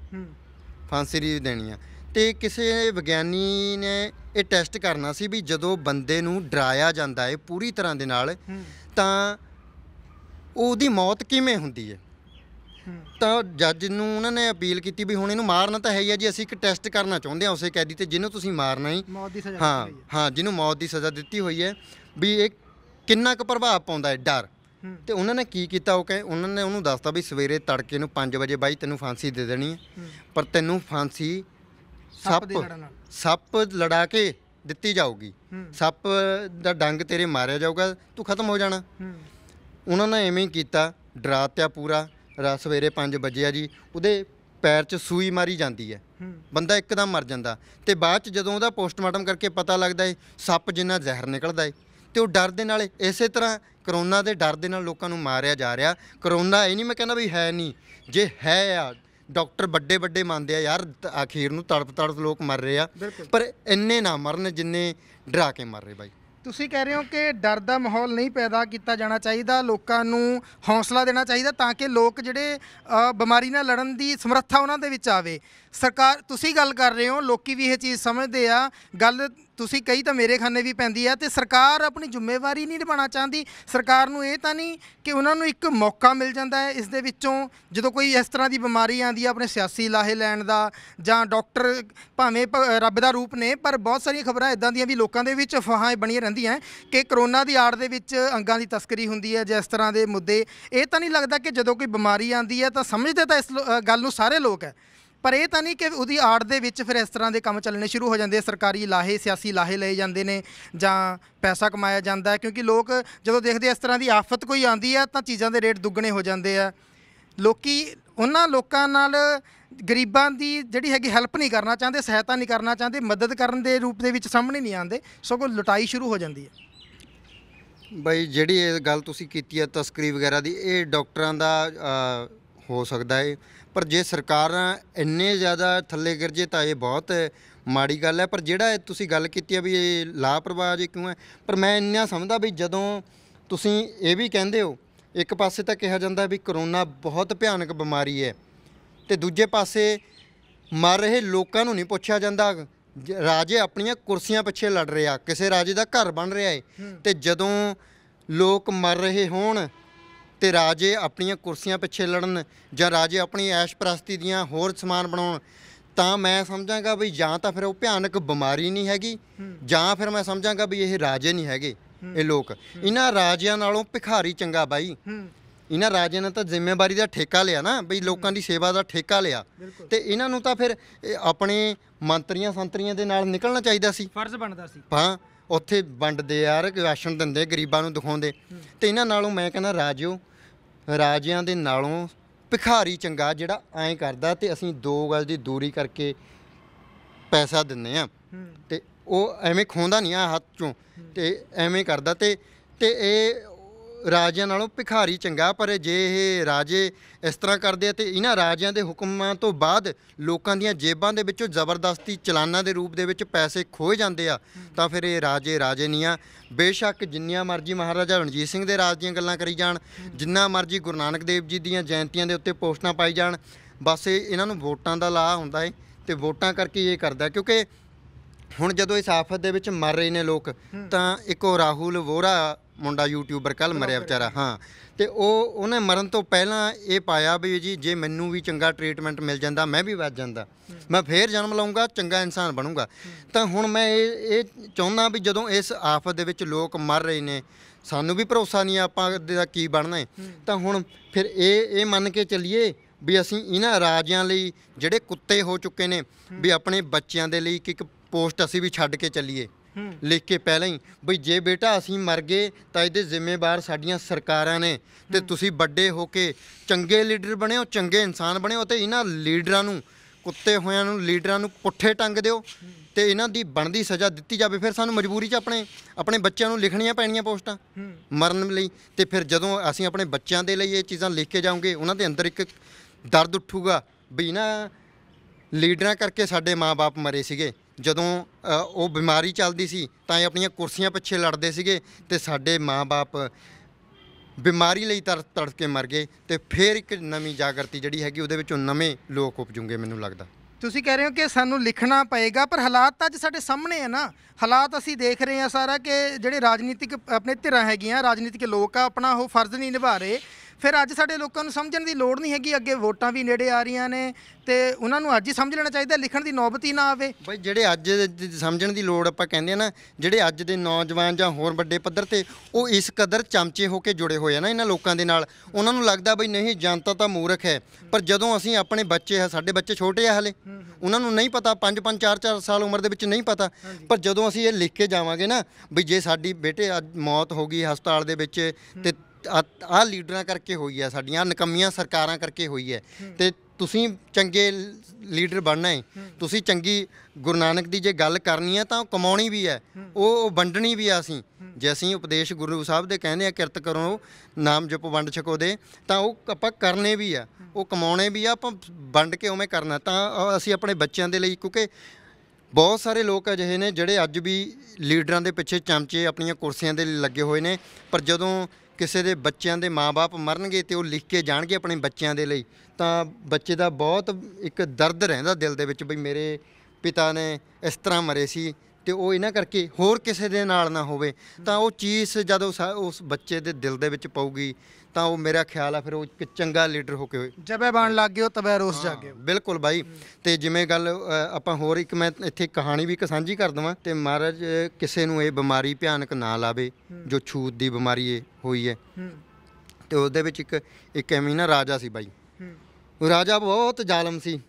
ਫਾਂਸੀ ਦੀ ਦੇਣੀ ਆ ਤੇ ਕਿਸੇ ਵਿਗਿਆਨੀ ਨੇ ਇਹ ਟੈਸਟ ਕਰਨਾ ਸੀ ਵੀ ਜਦੋਂ ਬੰਦੇ ਨੂੰ ਡਰਾਇਆ ਜਾਂਦਾ ਹੈ ਪੂਰੀ ਤਰ੍ਹਾਂ ਦੇ ਨਾਲ ਤਾਂ ਉਹਦੀ ਮੌਤ ਕਿਵੇਂ ਹੁੰਦੀ ਹੈ ਤਾਂ ਜੱਜ ਨੂੰ ਉਹਨਾਂ ਨੇ ਅਪੀਲ ਕੀਤੀ ਵੀ ਹੁਣ ਇਹਨੂੰ ਮਾਰਨਾ ਤਾਂ ਹੈ ਹੀ ਆ ਜੀ ਅਸੀਂ ਇੱਕ ਟੈਸਟ ਕਰਨਾ ਚਾਹੁੰਦੇ ਹਾਂ ਉਸੇ ਕੈਦੀ ਤੇ ਜਿਹਨੂੰ ਤੁਸੀਂ ਮਾਰਨਾ ਹੀ ਮੌਤ ਦੀ ਸਜ਼ਾ ਹਾਂ ਹਾਂ ਜਿਹਨੂੰ ਮੌਤ ਦੀ ਸਜ਼ਾ ਦਿੱਤੀ ਹੋਈ ਹੈ ਵੀ ਇਹ ਕਿੰਨਾ ਕੁ ਪ੍ਰਭਾਵ ਪਾਉਂਦਾ ਹੈ ਡਰ ਤੇ ਉਹਨਾਂ ਨੇ ਕੀ ਕੀਤਾ ਉਹ ਕਹੇ ਉਹਨਾਂ ਨੇ ਉਹਨੂੰ ਦੱਸਤਾ ਵੀ ਸਵੇਰੇ ਤੜਕੇ ਨੂੰ 5 ਵਜੇ ਬਾਈ ਤੈਨੂੰ ਫਾਂਸੀ ਦੇ ਦੇਣੀ ਹੈ ਪਰ ਤੈਨੂੰ ਫਾਂਸੀ ਸੱਪ ਸੱਪ ਲੜਾ ਕੇ ਦਿੱਤੀ ਜਾਊਗੀ ਸੱਪ ਦਾ ਡੰਗ ਤੇਰੇ ਮਾਰਿਆ ਜਾਊਗਾ ਤੂੰ ਖਤਮ ਹੋ ਜਾਣਾ ਉਹਨਾਂ ਨੇ ਐਵੇਂ ਹੀ ਕੀਤਾ ਡਰਾਤਿਆ ਪੂਰਾ ਰਾ ਸਵੇਰੇ 5 ਵਜੇ ਆ ਜੀ ਉਹਦੇ ਪੈਰ 'ਚ ਸੂਈ ਮਾਰੀ ਜਾਂਦੀ ਹੈ ਬੰਦਾ ਇੱਕਦਮ ਮਰ ਜਾਂਦਾ ਤੇ ਬਾਅਦ 'ਚ ਜਦੋਂ ਉਹਦਾ ਪੋਸਟਮਾਰਟਮ ਕਰਕੇ ਪਤਾ ਲੱਗਦਾ ਏ ਸੱਪ ਜਿੰਨਾ ਜ਼ਹਿਰ ਨਿਕਲਦਾ ਏ ਤੇ ਉਹ ਡਰ ਦੇ ਨਾਲ ਇਸੇ ਤਰ੍ਹਾਂ ਕਰੋਨਾ ਦੇ ਡਰ ਦੇ ਨਾਲ ਲੋਕਾਂ ਨੂੰ ਮਾਰਿਆ ਜਾ ਰਿਹਾ ਕਰੋਨਾ ਇਹ ਨਹੀਂ ਮੈਂ ਕਹਿੰਦਾ ਵੀ ਹੈ ਨਹੀਂ ਜੇ ਹੈ ਆ ਡਾਕਟਰ ਵੱਡੇ ਵੱਡੇ ਮੰਨਦੇ ਆ ਯਾਰ ਆਖੀਰ ਨੂੰ ਤੜਪ ਤੜਪ ਲੋਕ ਮਰ ਰਹੇ ਆ ਪਰ ਇੰਨੇ ਨਾ ਮਰਨ ਜਿੰਨੇ ਡਰਾ ਕੇ ਮਰ ਰਹੇ ਬਾਈ ਤੁਸੀਂ ਕਹਿ ਰਹੇ ਹੋ ਕਿ ਡਰ ਦਾ ਮਾਹੌਲ ਨਹੀਂ ਪੈਦਾ ਕੀਤਾ ਜਾਣਾ ਚਾਹੀਦਾ ਲੋਕਾਂ ਨੂੰ ਹੌਸਲਾ ਦੇਣਾ ਚਾਹੀਦਾ ਤਾਂ ਕਿ ਲੋਕ ਜਿਹੜੇ ਬਿਮਾਰੀ ਨਾਲ ਲੜਨ ਦੀ ਸਮਰੱਥਾ ਉਹਨਾਂ ਦੇ ਵਿੱਚ ਆਵੇ ਸਰਕਾਰ ਤੁਸੀਂ ਗੱਲ ਕਰ ਰਹੇ ਹੋ ਲੋਕੀ ਵੀ ਇਹ ਚੀਜ਼ ਸਮਝਦੇ ਆ ਗੱਲ ਤੁਸੀਂ ਕਹੀ ਤਾਂ ਮੇਰੇ ਖਾਨੇ ਵੀ ਪੈਂਦੀ ਹੈ ਤੇ ਸਰਕਾਰ ਆਪਣੀ ਜ਼ਿੰਮੇਵਾਰੀ ਨਹੀਂ ਨਿਭਾਉਣਾ ਚਾਹੁੰਦੀ ਸਰਕਾਰ ਨੂੰ ਇਹ ਤਾਂ ਨਹੀਂ ਕਿ ਉਹਨਾਂ ਨੂੰ ਇੱਕ ਮੌਕਾ ਮਿਲ ਜਾਂਦਾ ਹੈ ਇਸ ਦੇ ਵਿੱਚੋਂ ਜਦੋਂ ਕੋਈ ਇਸ ਤਰ੍ਹਾਂ ਦੀ ਬਿਮਾਰੀ ਆਂਦੀ ਹੈ ਆਪਣੇ ਸਿਆਸੀ ਲਾਹੇ ਲੈਣ ਦਾ ਜਾਂ ਡਾਕਟਰ ਭਾਵੇਂ ਰੱਬ ਦਾ ਰੂਪ ਨੇ ਪਰ ਬਹੁਤ ਸਾਰੀਆਂ ਖਬਰਾਂ ਇਦਾਂ ਦੀਆਂ ਵੀ ਲੋਕਾਂ ਦੇ ਵਿੱਚ ਫਹਾਂ ਬਣੀਆਂ ਰਹਿੰਦੀਆਂ ਕਿ ਕਰੋਨਾ ਦੀ ਆੜ ਦੇ ਵਿੱਚ ਅੰਗਾਂ ਦੀ ਤਸਕਰੀ ਹੁੰਦੀ ਹੈ ਜਿਸ ਤਰ੍ਹਾਂ ਦੇ ਮੁੱਦੇ ਇਹ ਤਾਂ ਨਹੀਂ ਲੱਗਦਾ ਕਿ ਜਦੋਂ ਕੋਈ ਬਿਮਾਰੀ ਆਂਦੀ ਹੈ ਤਾਂ ਸਮਝਦੇ ਤਾਂ ਇਸ ਗੱਲ ਨੂੰ ਸਾਰੇ ਲੋਕ ਹੈ ਪਰ ਇਹ ਤਾਂ ਨਹੀਂ ਕਿ ਉਹਦੀ ਆੜ ਦੇ ਵਿੱਚ ਫਿਰ ਇਸ ਤਰ੍ਹਾਂ ਦੇ ਕੰਮ ਚੱਲਣੇ ਸ਼ੁਰੂ ਹੋ ਜਾਂਦੇ ਸਰਕਾਰੀ ਲਾਹੇ ਸਿਆਸੀ ਲਾਹੇ ਲਏ ਜਾਂਦੇ ਨੇ ਜਾਂ ਪੈਸਾ ਕਮਾਇਆ ਜਾਂਦਾ ਕਿਉਂਕਿ ਲੋਕ ਜਦੋਂ ਦੇਖਦੇ ਇਸ ਤਰ੍ਹਾਂ ਦੀ ਆਫਤ ਕੋਈ ਆਉਂਦੀ ਆ ਤਾਂ ਚੀਜ਼ਾਂ ਦੇ ਰੇਟ ਦੁੱਗਣੇ ਹੋ ਜਾਂਦੇ ਆ ਲੋਕੀ ਉਹਨਾਂ ਲੋਕਾਂ ਨਾਲ ਗਰੀਬਾਂ ਦੀ ਜਿਹੜੀ ਹੈਗੀ ਹੈਲਪ ਨਹੀਂ ਕਰਨਾ ਚਾਹੁੰਦੇ ਸਹਾਇਤਾ ਨਹੀਂ ਕਰਨਾ ਚਾਹੁੰਦੇ ਮਦਦ ਕਰਨ ਦੇ ਰੂਪ ਦੇ ਵਿੱਚ ਸਾਹਮਣੇ ਨਹੀਂ ਆਉਂਦੇ ਸਗੋਂ ਲੁਟਾਈ ਸ਼ੁਰੂ ਹੋ ਜਾਂਦੀ ਹੈ ਬਈ ਜਿਹੜੀ ਇਹ ਗੱਲ ਤੁਸੀਂ ਕੀਤੀ ਹੈ ਤਸਕਰੀ ਵਗੈਰਾ ਦੀ ਇਹ ਡਾਕਟਰਾਂ ਦਾ ਹੋ ਸਕਦਾ ਹੈ ਪਰ ਜੇ ਸਰਕਾਰਾਂ ਇੰਨੇ ਜ਼ਿਆਦਾ ਥੱਲੇ ਗਿਰ ਜੇ ਤਾਂ ਇਹ ਬਹੁਤ ਮਾੜੀ ਗੱਲ ਹੈ ਪਰ ਜਿਹੜਾ ਤੁਸੀਂ ਗੱਲ ਕੀਤੀ ਆ ਵੀ ਇਹ ਲਾਪਰਵਾਹ ਜੇ ਕਿਉਂ ਹੈ ਪਰ ਮੈਂ ਇੰਨਾ ਸਮਝਦਾ ਵੀ ਜਦੋਂ ਤੁਸੀਂ ਇਹ ਵੀ ਕਹਿੰਦੇ ਹੋ ਇੱਕ ਪਾਸੇ ਤਾਂ ਕਿਹਾ ਜਾਂਦਾ ਵੀ ਕਰੋਨਾ ਬਹੁਤ ਭਿਆਨਕ ਬਿਮਾਰੀ ਹੈ ਤੇ ਦੂਜੇ ਪਾਸੇ ਮਰ ਰਹੇ ਲੋਕਾਂ ਨੂੰ ਨਹੀਂ ਪੁੱਛਿਆ ਜਾਂਦਾ ਰਾਜੇ ਆਪਣੀਆਂ ਕੁਰਸੀਆਂ ਪਿੱਛੇ ਲੜ ਰਿਹਾ ਕਿਸੇ ਰਾਜੇ ਦਾ ਘਰ ਬਣ ਰਿਹਾ ਹੈ ਤੇ ਜਦੋਂ ਲੋਕ ਮਰ ਰਹੇ ਹੋਣ ਤੇ ਰਾਜੇ ਆਪਣੀਆਂ ਕੁਰਸੀਆਂ ਪਿੱਛੇ ਲੜਨ ਜਾਂ ਰਾਜੇ ਆਪਣੀ ਐਸ਼ ਪ੍ਰਸਤੀ ਦੀਆਂ ਹੋਰ ਸਮਾਨ ਬਣਾਉਣ ਤਾਂ ਮੈਂ ਸਮਝਾਂਗਾ ਵੀ ਜਾਂ ਤਾਂ ਫਿਰ ਉਹ ਭਿਆਨਕ ਬਿਮਾਰੀ ਨਹੀਂ ਹੈਗੀ ਜਾਂ ਫਿਰ ਮੈਂ ਸਮਝਾਂਗਾ ਵੀ ਇਹ ਰਾਜੇ ਨਹੀਂ ਹੈਗੇ ਇਹ ਲੋਕ ਇਹਨਾਂ ਰਾਜਿਆਂ ਨਾਲੋਂ ਭਿਖਾਰੀ ਚੰਗਾ ਬਾਈ ਇਹਨਾਂ ਰਾਜਿਆਂ ਨੇ ਤਾਂ ਜ਼ਿੰਮੇਵਾਰੀ ਦਾ ਠੇਕਾ ਲਿਆ ਨਾ ਬਈ ਲੋਕਾਂ ਦੀ ਸੇਵਾ ਦਾ ਠੇਕਾ ਲਿਆ ਤੇ ਇਹਨਾਂ ਨੂੰ ਤਾਂ ਫਿਰ ਆਪਣੇ ਮੰਤਰੀਆਂ ਸੰਤਰੀਆਂ ਦੇ ਨਾਲ ਨਿਕਲਣਾ ਚਾਹੀਦਾ ਸੀ ਫਰਜ਼ ਬਣਦਾ ਸੀ ਹਾਂ ਉੱਥੇ ਵੰਡਦੇ ਯਾਰ ਰਾਸ਼ਨ ਦਿੰਦੇ ਗਰੀਬਾਂ ਨੂੰ ਦਿਖਾਉਂਦੇ ਤੇ ਇਹਨਾਂ ਨਾਲੋਂ ਮੈਂ ਕਹਿੰਦਾ ਰਾਜਿਓ ਰਾਜਿਆਂ ਦੇ ਨਾਲੋਂ ਭਿਖਾਰੀ ਚੰਗਾ ਜਿਹੜਾ ਐਂ ਕਰਦਾ ਤੇ ਅਸੀਂ ਦੋ ਗੱਲ ਦੀ ਦੂਰੀ ਕਰਕੇ ਪੈਸਾ ਦਿੰਨੇ ਆ ਤੇ ਉਹ ਐਵੇਂ ਖੋਂਦਾ ਨਹੀਂ ਆ ਹੱਥ ਚੋਂ ਤੇ ਐਵੇਂ ਕਰਦਾ ਤੇ ਤੇ ਇਹ ਰਾਜਿਆਂ ਨਾਲੋਂ ਭਿਖਾਰੀ ਚੰਗਾ ਪਰ ਜੇ ਇਹ ਰਾਜੇ ਇਸ ਤਰ੍ਹਾਂ ਕਰਦੇ ਤੇ ਇਹਨਾਂ ਰਾਜਿਆਂ ਦੇ ਹੁਕਮਾਂ ਤੋਂ ਬਾਅਦ ਲੋਕਾਂ ਦੀਆਂ ਜੇਬਾਂ ਦੇ ਵਿੱਚੋਂ ਜ਼ਬਰਦਸਤੀ ਚਲਾਨਾਂ ਦੇ ਰੂਪ ਦੇ ਵਿੱਚ ਪੈਸੇ ਖੋਏ ਜਾਂਦੇ ਆ ਤਾਂ ਫਿਰ ਇਹ ਰਾਜੇ ਰਾਜੇ ਨਹੀਂ ਆ ਬੇਸ਼ੱਕ ਜਿੰਨੀਆਂ ਮਰਜ਼ੀ ਮਹਾਰਾਜਾ ਰਣਜੀਤ ਸਿੰਘ ਦੇ ਰਾਜ ਦੀਆਂ ਗੱਲਾਂ ਕਰੀ ਜਾਣ ਜਿੰਨਾ ਮਰਜ਼ੀ ਗੁਰੂ ਨਾਨਕ ਦੇਵ ਜੀ ਦੀਆਂ ਜੈਨਤੀਆਂ ਦੇ ਉੱਤੇ ਪੋਸਟਾਂ ਪਾਈ ਜਾਣ ਬਸ ਇਹਨਾਂ ਨੂੰ ਵੋਟਾਂ ਦਾ ਲਾਹ ਹੁੰਦਾ ਏ ਤੇ ਵੋਟਾਂ ਕਰਕੇ ਇਹ ਕਰਦਾ ਕਿਉਂਕਿ ਹੁਣ ਜਦੋਂ ਇਸ ਆਫਤ ਦੇ ਵਿੱਚ ਮਰ ਰਹੇ ਨੇ ਲੋਕ ਤਾਂ ਇੱਕੋ ਰਾਹੁਲ ਵੋਰਾ ਮੁੰਡਾ ਯੂਟਿਊਬਰ ਕੱਲ ਮਰਿਆ ਵਿਚਾਰਾ ਹਾਂ ਤੇ ਉਹ ਉਹਨੇ ਮਰਨ ਤੋਂ ਪਹਿਲਾਂ ਇਹ ਪਾਇਆ ਵੀ ਜੀ ਜੇ ਮੈਨੂੰ ਵੀ ਚੰਗਾ ਟ੍ਰੀਟਮੈਂਟ ਮਿਲ ਜਾਂਦਾ ਮੈਂ ਵੀ ਵੱਜ ਜਾਂਦਾ ਮੈਂ ਫੇਰ ਜਨਮ ਲਵਾਂਗਾ ਚੰਗਾ ਇਨਸਾਨ ਬਣੂੰਗਾ ਤਾਂ ਹੁਣ ਮੈਂ ਇਹ ਇਹ ਚਾਹੁੰਦਾ ਵੀ ਜਦੋਂ ਇਸ ਆਫਤ ਦੇ ਵਿੱਚ ਲੋਕ ਮਰ ਰਹੇ ਨੇ ਸਾਨੂੰ ਵੀ ਭਰੋਸਾ ਨਹੀਂ ਆਪਾਂ ਦਾ ਕੀ ਬਣਨਾ ਹੈ ਤਾਂ ਹੁਣ ਫਿਰ ਇਹ ਇਹ ਮੰਨ ਕੇ ਚੱਲੀਏ ਵੀ ਅਸੀਂ ਇਹਨਾਂ ਰਾਜਿਆਂ ਲਈ ਜਿਹੜੇ ਕੁੱਤੇ ਹੋ ਚੁੱਕੇ ਨੇ ਵੀ ਆਪਣੇ ਬੱਚਿਆਂ ਦੇ ਲਈ ਇੱਕ ਪੋਸਟ ਅਸੀਂ ਵੀ ਛੱਡ ਕੇ ਚੱਲੀਏ ਲਿਖ ਕੇ ਪਹਿਲਾਂ ਹੀ ਬਈ ਜੇ ਬੇਟਾ ਅਸੀਂ ਮਰ ਗਏ ਤਾਂ ਇਹਦੇ ਜ਼ਿੰਮੇਵਾਰ ਸਾਡੀਆਂ ਸਰਕਾਰਾਂ ਨੇ ਤੇ ਤੁਸੀਂ ਵੱਡੇ ਹੋ ਕੇ ਚੰਗੇ ਲੀਡਰ ਬਣਿਓ ਚੰਗੇ ਇਨਸਾਨ ਬਣਿਓ ਤੇ ਇਹਨਾਂ ਲੀਡਰਾਂ ਨੂੰ ਕੁੱਤੇ ਹੋਇਆਂ ਨੂੰ ਲੀਡਰਾਂ ਨੂੰ ਪੁੱਠੇ ਟੰਗ ਦਿਓ ਤੇ ਇਹਨਾਂ ਦੀ ਬਣਦੀ ਸਜ਼ਾ ਦਿੱਤੀ ਜਾਵੇ ਫਿਰ ਸਾਨੂੰ ਮਜਬੂਰੀ 'ਚ ਆਪਣੇ ਆਪਣੇ ਬੱਚਿਆਂ ਨੂੰ ਲਿਖਣੀਆਂ ਪੈਣੀਆਂ ਪੋਸਟਾਂ ਮਰਨ ਲਈ ਤੇ ਫਿਰ ਜਦੋਂ ਅਸੀਂ ਆਪਣੇ ਬੱਚਿਆਂ ਦੇ ਲਈ ਇਹ ਚੀਜ਼ਾਂ ਲਿਖ ਕੇ ਜਾਵਾਂਗੇ ਉਹਨਾਂ ਦੇ ਅੰਦਰ ਇੱਕ ਦਰਦ ਉੱਠੂਗਾ ਵੀ ਨਾ ਲੀਡਰਾਂ ਕਰਕੇ ਸਾਡੇ ਮਾਪੇ ਮਰੇ ਸੀਗੇ ਜਦੋਂ ਉਹ ਬਿਮਾਰੀ ਚੱਲਦੀ ਸੀ ਤਾਂ ਇਹ ਆਪਣੀਆਂ ਕੁਰਸੀਆਂ ਪਿੱਛੇ ਲੜਦੇ ਸੀਗੇ ਤੇ ਸਾਡੇ ਮਾਪੇ ਬਿਮਾਰੀ ਲਈ ਤੜ ਤੜ ਕੇ ਮਰ ਗਏ ਤੇ ਫਿਰ ਇੱਕ ਨਵੀਂ ਜਾਗਰਤੀ ਜਿਹੜੀ ਹੈਗੀ ਉਹਦੇ ਵਿੱਚੋਂ ਨਵੇਂ ਲੋਕ ਉਪਜੂਗੇ ਮੈਨੂੰ ਲੱਗਦਾ ਤੁਸੀਂ ਕਹਿ ਰਹੇ ਹੋ ਕਿ ਸਾਨੂੰ ਲਿਖਣਾ ਪਏਗਾ ਪਰ ਹਾਲਾਤ ਤਾਂ ਅੱਜ ਸਾਡੇ ਸਾਹਮਣੇ ਆ ਨਾ ਹਾਲਾਤ ਅਸੀਂ ਦੇਖ ਰਹੇ ਹਾਂ ਸਾਰਾ ਕਿ ਜਿਹੜੇ ਰਾਜਨੀਤਿਕ ਆਪਣੇ ਧਿਰਾਂ ਹੈਗੀਆਂ ਰਾਜਨੀਤਿਕ ਲੋਕ ਆ ਆਪਣਾ ਉਹ ਫਰਜ਼ ਨਹੀਂ ਨਿਭਾ ਰਹੇ ਫਿਰ ਅੱਜ ਸਾਡੇ ਲੋਕਾਂ ਨੂੰ ਸਮਝਣ ਦੀ ਲੋੜ ਨਹੀਂ ਹੈਗੀ ਅੱਗੇ ਵੋਟਾਂ ਵੀ ਨੇੜੇ ਆ ਰਹੀਆਂ ਨੇ ਤੇ ਉਹਨਾਂ ਨੂੰ ਅੱਜ ਹੀ ਸਮਝ ਲੈਣਾ ਚਾਹੀਦਾ ਲਿਖਣ ਦੀ ਨੌਬਤ ਹੀ ਨਾ ਆਵੇ ਬਈ ਜਿਹੜੇ ਅੱਜ ਸਮਝਣ ਦੀ ਲੋੜ ਆਪਾਂ ਕਹਿੰਦੇ ਆ ਨਾ ਜਿਹੜੇ ਅੱਜ ਦੇ ਨੌਜਵਾਨ ਜਾਂ ਹੋਰ ਵੱਡੇ ਪੱਧਰ ਤੇ ਉਹ ਇਸ ਕਦਰ ਚਮਚੇ ਹੋ ਕੇ ਜੁੜੇ ਹੋਏ ਆ ਨਾ ਇਹਨਾਂ ਲੋਕਾਂ ਦੇ ਨਾਲ ਉਹਨਾਂ ਨੂੰ ਲੱਗਦਾ ਬਈ ਨਹੀਂ ਜਨਤਾ ਤਾਂ ਮੂਰਖ ਹੈ ਪਰ ਜਦੋਂ ਅਸੀਂ ਆਪਣੇ ਬੱਚੇ ਆ ਸਾਡੇ ਬੱਚੇ ਛੋਟੇ ਆ ਹਲੇ ਉਹਨਾਂ ਨੂੰ ਨਹੀਂ ਪਤਾ 5 5 4 4 ਸਾਲ ਉਮਰ ਦੇ ਵਿੱਚ ਨਹੀਂ ਪਤਾ ਪਰ ਜਦੋਂ ਅਸੀਂ ਇਹ ਲਿਖ ਕੇ ਜਾਵਾਂਗੇ ਨਾ ਵੀ ਜੇ ਸਾਡੀ ਬੇਟੇ ਅੱਜ ਮੌਤ ਹੋ ਗਈ ਹਸਪਤਾਲ ਦੇ ਵਿੱਚ ਤੇ ਆ ਲੀਡਰਾਂ ਕਰਕੇ ਹੋਈ ਹੈ ਸਾਡੀਆਂ ਨਕਮੀਆਂ ਸਰਕਾਰਾਂ ਕਰਕੇ ਹੋਈ ਹੈ ਤੇ ਤੁਸੀਂ ਚੰਗੇ ਲੀਡਰ ਬਣਨਾ ਹੈ ਤੁਸੀਂ ਚੰਗੀ ਗੁਰੂ ਨਾਨਕ ਦੀ ਜੇ ਗੱਲ ਕਰਨੀ ਹੈ ਤਾਂ ਕਮਾਉਣੀ ਵੀ ਹੈ ਉਹ ਵੰਡਣੀ ਵੀ ਆ ਅਸੀਂ ਜੇ ਅਸੀਂ ਉਪਦੇਸ਼ ਗੁਰੂ ਸਾਹਿਬ ਦੇ ਕਹਿੰਦੇ ਆ ਕਿਰਤ ਕਰੋ ਨਾਮ ਜਪੋ ਵੰਡ ਛਕੋ ਦੇ ਤਾਂ ਉਹ ਆਪਾਂ ਕਰਨੇ ਵੀ ਆ ਉਹ ਕਮਾਉਣੇ ਵੀ ਆ ਆਪਾਂ ਵੰਡ ਕੇ ਉਵੇਂ ਕਰਨਾ ਤਾਂ ਅਸੀਂ ਆਪਣੇ ਬੱਚਿਆਂ ਦੇ ਲਈ ਕਿਉਂਕਿ ਬਹੁਤ ਸਾਰੇ ਲੋਕ ਅਜਿਹੇ ਨੇ ਜਿਹੜੇ ਅੱਜ ਵੀ ਲੀਡਰਾਂ ਦੇ ਪਿੱਛੇ ਚਮਚੇ ਆਪਣੀਆਂ ਕੁਰਸੀਆਂ ਦੇ ਲੱਗੇ ਹੋਏ ਨੇ ਪਰ ਜਦੋਂ ਕਿਸੇ ਦੇ ਬੱਚਿਆਂ ਦੇ ਮਾਪੇ ਮਰਨਗੇ ਤੇ ਉਹ ਲਿਖ ਕੇ ਜਾਣਗੇ ਆਪਣੇ ਬੱਚਿਆਂ ਦੇ ਲਈ ਤਾਂ ਬੱਚੇ ਦਾ ਬਹੁਤ ਇੱਕ ਦਰਦ ਰਹਿੰਦਾ ਦਿਲ ਦੇ ਵਿੱਚ ਬਈ ਮੇਰੇ ਪਿਤਾ ਨੇ ਇਸ ਤਰ੍ਹਾਂ ਮਰੇ ਸੀ ਤੇ ਉਹ ਇਹਨਾਂ ਕਰਕੇ ਹੋਰ ਕਿਸੇ ਦੇ ਨਾਲ ਨਾ ਹੋਵੇ ਤਾਂ ਉਹ ਚੀਜ਼ ਜਦੋਂ ਉਸ ਬੱਚੇ ਦੇ ਦਿਲ ਦੇ ਵਿੱਚ ਪਊਗੀ ਤਾਂ ਉਹ ਮੇਰਾ ਖਿਆਲ ਆ ਫਿਰ ਉਹ ਇੱਕ ਚੰਗਾ ਲੀਡਰ ਹੋ ਕੇ ਹੋਏ ਜਬੇ ਬਾਣ ਲੱਗ ਗਿਓ ਤਬੇ ਰੋਸ ਜਾਗੇ ਬਿਲਕੁਲ ਬਾਈ ਤੇ ਜਿਵੇਂ ਗੱਲ ਆਪਾਂ ਹੋਰ ਇੱਕ ਮੈਂ ਇੱਥੇ ਕਹਾਣੀ ਵੀ ਇੱਕ ਸਾਂਝੀ ਕਰ ਦਵਾਂ ਤੇ ਮਹਾਰਾਜ ਕਿਸੇ ਨੂੰ ਇਹ ਬਿਮਾਰੀ ਭਿਆਨਕ ਨਾ ਲਾਵੇ ਜੋ ਛੂਤ ਦੀ ਬਿਮਾਰੀ ਹੋਈ ਹੈ ਤੇ ਉਹਦੇ ਵਿੱਚ ਇੱਕ ਇੱਕ ਐਵੇਂ ਨਾ ਰਾਜਾ ਸੀ ਬਾਈ ਉਹ ਰਾਜਾ ਬਹੁਤ ਜ਼ਾਲਮ ਸੀ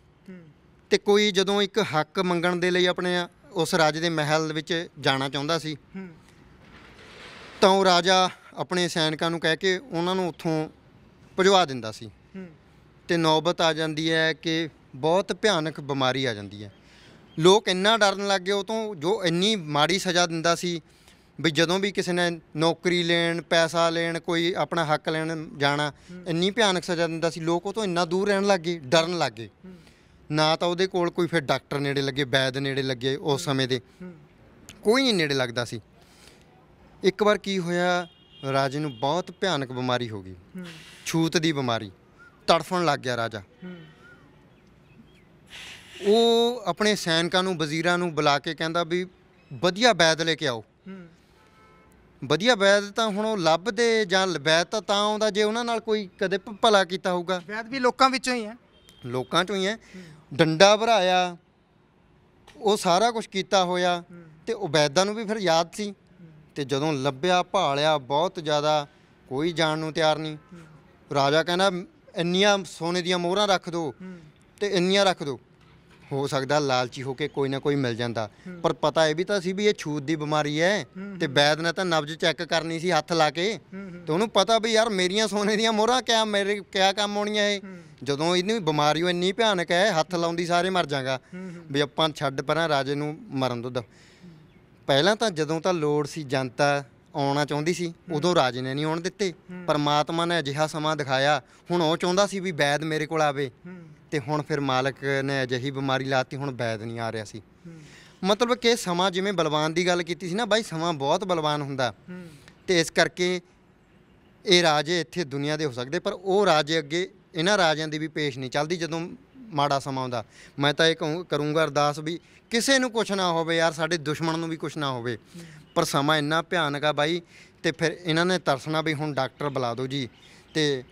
ਤੇ ਕੋਈ ਜਦੋਂ ਇੱਕ ਹੱਕ ਮੰਗਣ ਦੇ ਲਈ ਆਪਣੇ ਆ- ਉਸ ਰਾਜ ਦੇ ਮਹਿਲ ਵਿੱਚ ਜਾਣਾ ਚਾਹੁੰਦਾ ਸੀ ਤਾਂ ਉਹ ਰਾਜਾ ਆਪਣੇ ਸੈਨਿਕਾਂ ਨੂੰ ਕਹਿ ਕੇ ਉਹਨਾਂ ਨੂੰ ਉੱਥੋਂ ਭਜਵਾ ਦਿੰਦਾ ਸੀ ਤੇ ਨੌਬਤ ਆ ਜਾਂਦੀ ਹੈ ਕਿ ਬਹੁਤ ਭਿਆਨਕ ਬਿਮਾਰੀ ਆ ਜਾਂਦੀ ਹੈ ਲੋਕ ਇੰਨਾ ਡਰਨ ਲੱਗ ਗਏ ਉਹ ਤੋਂ ਜੋ ਇੰਨੀ ਮਾੜੀ ਸਜ਼ਾ ਦਿੰਦਾ ਸੀ ਵੀ ਜਦੋਂ ਵੀ ਕਿਸੇ ਨੇ ਨੌਕਰੀ ਲੈਣ ਪੈਸਾ ਲੈਣ ਕੋਈ ਆਪਣਾ ਹੱਕ ਲੈਣ ਜਾਣਾ ਇੰਨੀ ਭਿਆਨਕ ਸਜ਼ਾ ਦਿੰਦਾ ਸੀ ਲੋਕ ਉਹ ਤੋਂ ਇੰਨਾ ਦੂਰ ਰਹਿਣ ਲੱਗ ਗਏ ਡਰਨ ਲੱਗ ਗਏ ਨਾ ਤਾਂ ਉਹਦੇ ਕੋਲ ਕੋਈ ਫਿਰ ਡਾਕਟਰ ਨੇੜੇ ਲੱਗੇ ਵੈਦ ਨੇੜੇ ਲੱਗੇ ਉਸ ਸਮੇਂ ਦੇ ਕੋਈ ਨਹੀਂ ਨੇੜੇ ਲੱਗਦਾ ਸੀ ਇੱਕ ਵਾਰ ਕੀ ਹੋਇਆ ਰਾਜੇ ਨੂੰ ਬਹੁਤ ਭਿਆਨਕ ਬਿਮਾਰੀ ਹੋ ਗਈ ਛੂਤ ਦੀ ਬਿਮਾਰੀ ਤੜਫਣ ਲੱਗ ਗਿਆ ਰਾਜਾ ਉਹ ਆਪਣੇ ਸੈਨਿਕਾਂ ਨੂੰ ਵਜ਼ੀਰਾਂ ਨੂੰ ਬੁਲਾ ਕੇ ਕਹਿੰਦਾ ਵੀ ਵਧੀਆ ਵੈਦ ਲੈ ਕੇ ਆਓ ਵਧੀਆ ਵੈਦ ਤਾਂ ਹੁਣ ਉਹ ਲੱਭਦੇ ਜਾਂ ਵੈਦ ਤਾਂ ਤਾਂ ਆਉਂਦਾ ਜੇ ਉਹਨਾਂ ਨਾਲ ਕੋਈ ਕਦੇ ਭਲਾ ਕੀਤਾ ਹੋਊਗਾ ਵੈਦ ਵੀ ਲੋਕਾਂ ਵਿੱਚੋਂ ਹੀ ਆ ਲੋਕਾਂ ਚੋਂ ਹੀ ਹੈ ਡੰਡਾ ਭਰਾਇਆ ਉਹ ਸਾਰਾ ਕੁਝ ਕੀਤਾ ਹੋਇਆ ਤੇ ਉਬੈਦਾ ਨੂੰ ਵੀ ਫਿਰ ਯਾਦ ਸੀ ਤੇ ਜਦੋਂ ਲੱਭਿਆ ਭਾਲਿਆ ਬਹੁਤ ਜ਼ਿਆਦਾ ਕੋਈ ਜਾਣ ਨੂੰ ਤਿਆਰ ਨਹੀਂ ਰਾਜਾ ਕਹਿੰਦਾ ਇੰਨੀਆਂ ਸੋਨੇ ਦੀਆਂ ਮੋਹਰਾਂ ਰੱਖ ਦੋ ਤੇ ਇੰਨੀਆਂ ਰੱਖ ਦੋ ਹੋ ਸਕਦਾ ਲਾਲਚੀ ਹੋ ਕੇ ਕੋਈ ਨਾ ਕੋਈ ਮਿਲ ਜਾਂਦਾ ਪਰ ਪਤਾ ਇਹ ਵੀ ਤਾਂ ਸੀ ਵੀ ਇਹ ਛੂਤ ਦੀ ਬਿਮਾਰੀ ਹੈ ਤੇ ਬੈਦ ਨੇ ਤਾਂ ਨਬਜ਼ ਚੈੱਕ ਕਰਨੀ ਸੀ ਹੱਥ ਲਾ ਕੇ ਤੇ ਉਹਨੂੰ ਪਤਾ ਵੀ ਯਾਰ ਮੇਰੀਆਂ ਸੋਨੇ ਦੀਆਂ ਮੋਹਰਾਂ ਕਿਆ ਮੇਰੇ ਕਿਆ ਕੰਮ ਆਉਣੀਆਂ ਇਹ ਜਦੋਂ ਇਹਨੂੰ ਬਿਮਾਰੀ ਇੰਨੀ ਭਿਆਨਕ ਹੈ ਹੱਥ ਲਾਉਂਦੀ ਸਾਰੇ ਮਰ ਜਾਗਾ ਵੀ ਆਪਾਂ ਛੱਡ ਪਰਾਂ ਰਾਜੇ ਨੂੰ ਮਰਨ ਦੋ ਪਹਿਲਾਂ ਤਾਂ ਜਦੋਂ ਤਾਂ ਲੋੜ ਸੀ ਜਨਤਾ ਆਉਣਾ ਚਾਹੁੰਦੀ ਸੀ ਉਦੋਂ ਰਾਜੇ ਨੇ ਨਹੀਂ ਆਉਣ ਦਿੱਤੇ ਪਰਮਾਤਮਾ ਨੇ ਅਜਿਹਾ ਸਮਾਂ ਦਿਖਾਇਆ ਹੁਣ ਉਹ ਚਾਹੁੰਦਾ ਸੀ ਵੀ ਵੈਦ ਮੇਰੇ ਕੋਲ ਆਵੇ ਤੇ ਹੁਣ ਫਿਰ ਮਾਲਕ ਨੇ ਅਜਿਹੀ ਬਿਮਾਰੀ ਲਾਤੀ ਹੁਣ ਵੈਦ ਨਹੀਂ ਆ ਰਿਹਾ ਸੀ ਮਤਲਬ ਕਿ ਸਮਾਂ ਜਿਵੇਂ ਬਲਵਾਨ ਦੀ ਗੱਲ ਕੀਤੀ ਸੀ ਨਾ ਬਾਈ ਸਮਾਂ ਬਹੁਤ ਬਲਵਾਨ ਹੁੰਦਾ ਤੇ ਇਸ ਕਰਕੇ ਇਹ ਰਾਜੇ ਇੱਥੇ ਦੁਨੀਆ ਦੇ ਹੋ ਸਕਦੇ ਪਰ ਉਹ ਰਾਜੇ ਅੱਗੇ ਇਹਨਾਂ ਰਾਜਿਆਂ ਦੀ ਵੀ ਪੇਸ਼ ਨਹੀਂ ਚੱਲਦੀ ਜਦੋਂ ਮਾੜਾ ਸਮਾਂ ਆਉਂਦਾ ਮੈਂ ਤਾਂ ਇਹ ਕਰੂੰਗਾ ਅਰਦਾਸ ਵੀ ਕਿਸੇ ਨੂੰ ਕੁਛ ਨਾ ਹੋਵੇ ਯਾਰ ਸਾਡੇ ਦੁਸ਼ਮਣ ਨੂੰ ਵੀ ਕੁਛ ਨਾ ਹੋਵੇ ਪਰ ਸਮਾਂ ਇੰਨਾ ਭਿਆਨਕ ਆ ਬਾਈ ਤੇ ਫਿਰ ਇਹਨਾਂ ਨੇ ਤਰਸਣਾ ਵੀ ਹੁਣ ਡਾਕਟਰ ਬੁਲਾ ਦਿਓ ਜੀ ਤੇ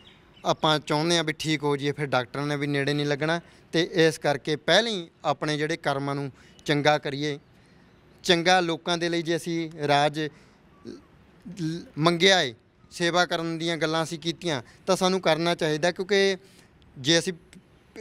ਆਪਾਂ ਚਾਹੁੰਦੇ ਆ ਵੀ ਠੀਕ ਹੋ ਜੀ ਫਿਰ ਡਾਕਟਰ ਨੇ ਵੀ ਨੇੜੇ ਨਹੀਂ ਲੱਗਣਾ ਤੇ ਇਸ ਕਰਕੇ ਪਹਿਲਾਂ ਹੀ ਆਪਣੇ ਜਿਹੜੇ ਕਰਮਾਂ ਨੂੰ ਚੰਗਾ ਕਰੀਏ ਚੰਗਾ ਲੋਕਾਂ ਦੇ ਲਈ ਜੇ ਅਸੀਂ ਰਾਜ ਮੰਗਿਆ ਏ ਸੇਵਾ ਕਰਨ ਦੀਆਂ ਗੱਲਾਂ ਅਸੀਂ ਕੀਤੀਆਂ ਤਾਂ ਸਾਨੂੰ ਕਰਨਾ ਚਾਹੀਦਾ ਕਿਉਂਕਿ ਜੇ ਅਸੀਂ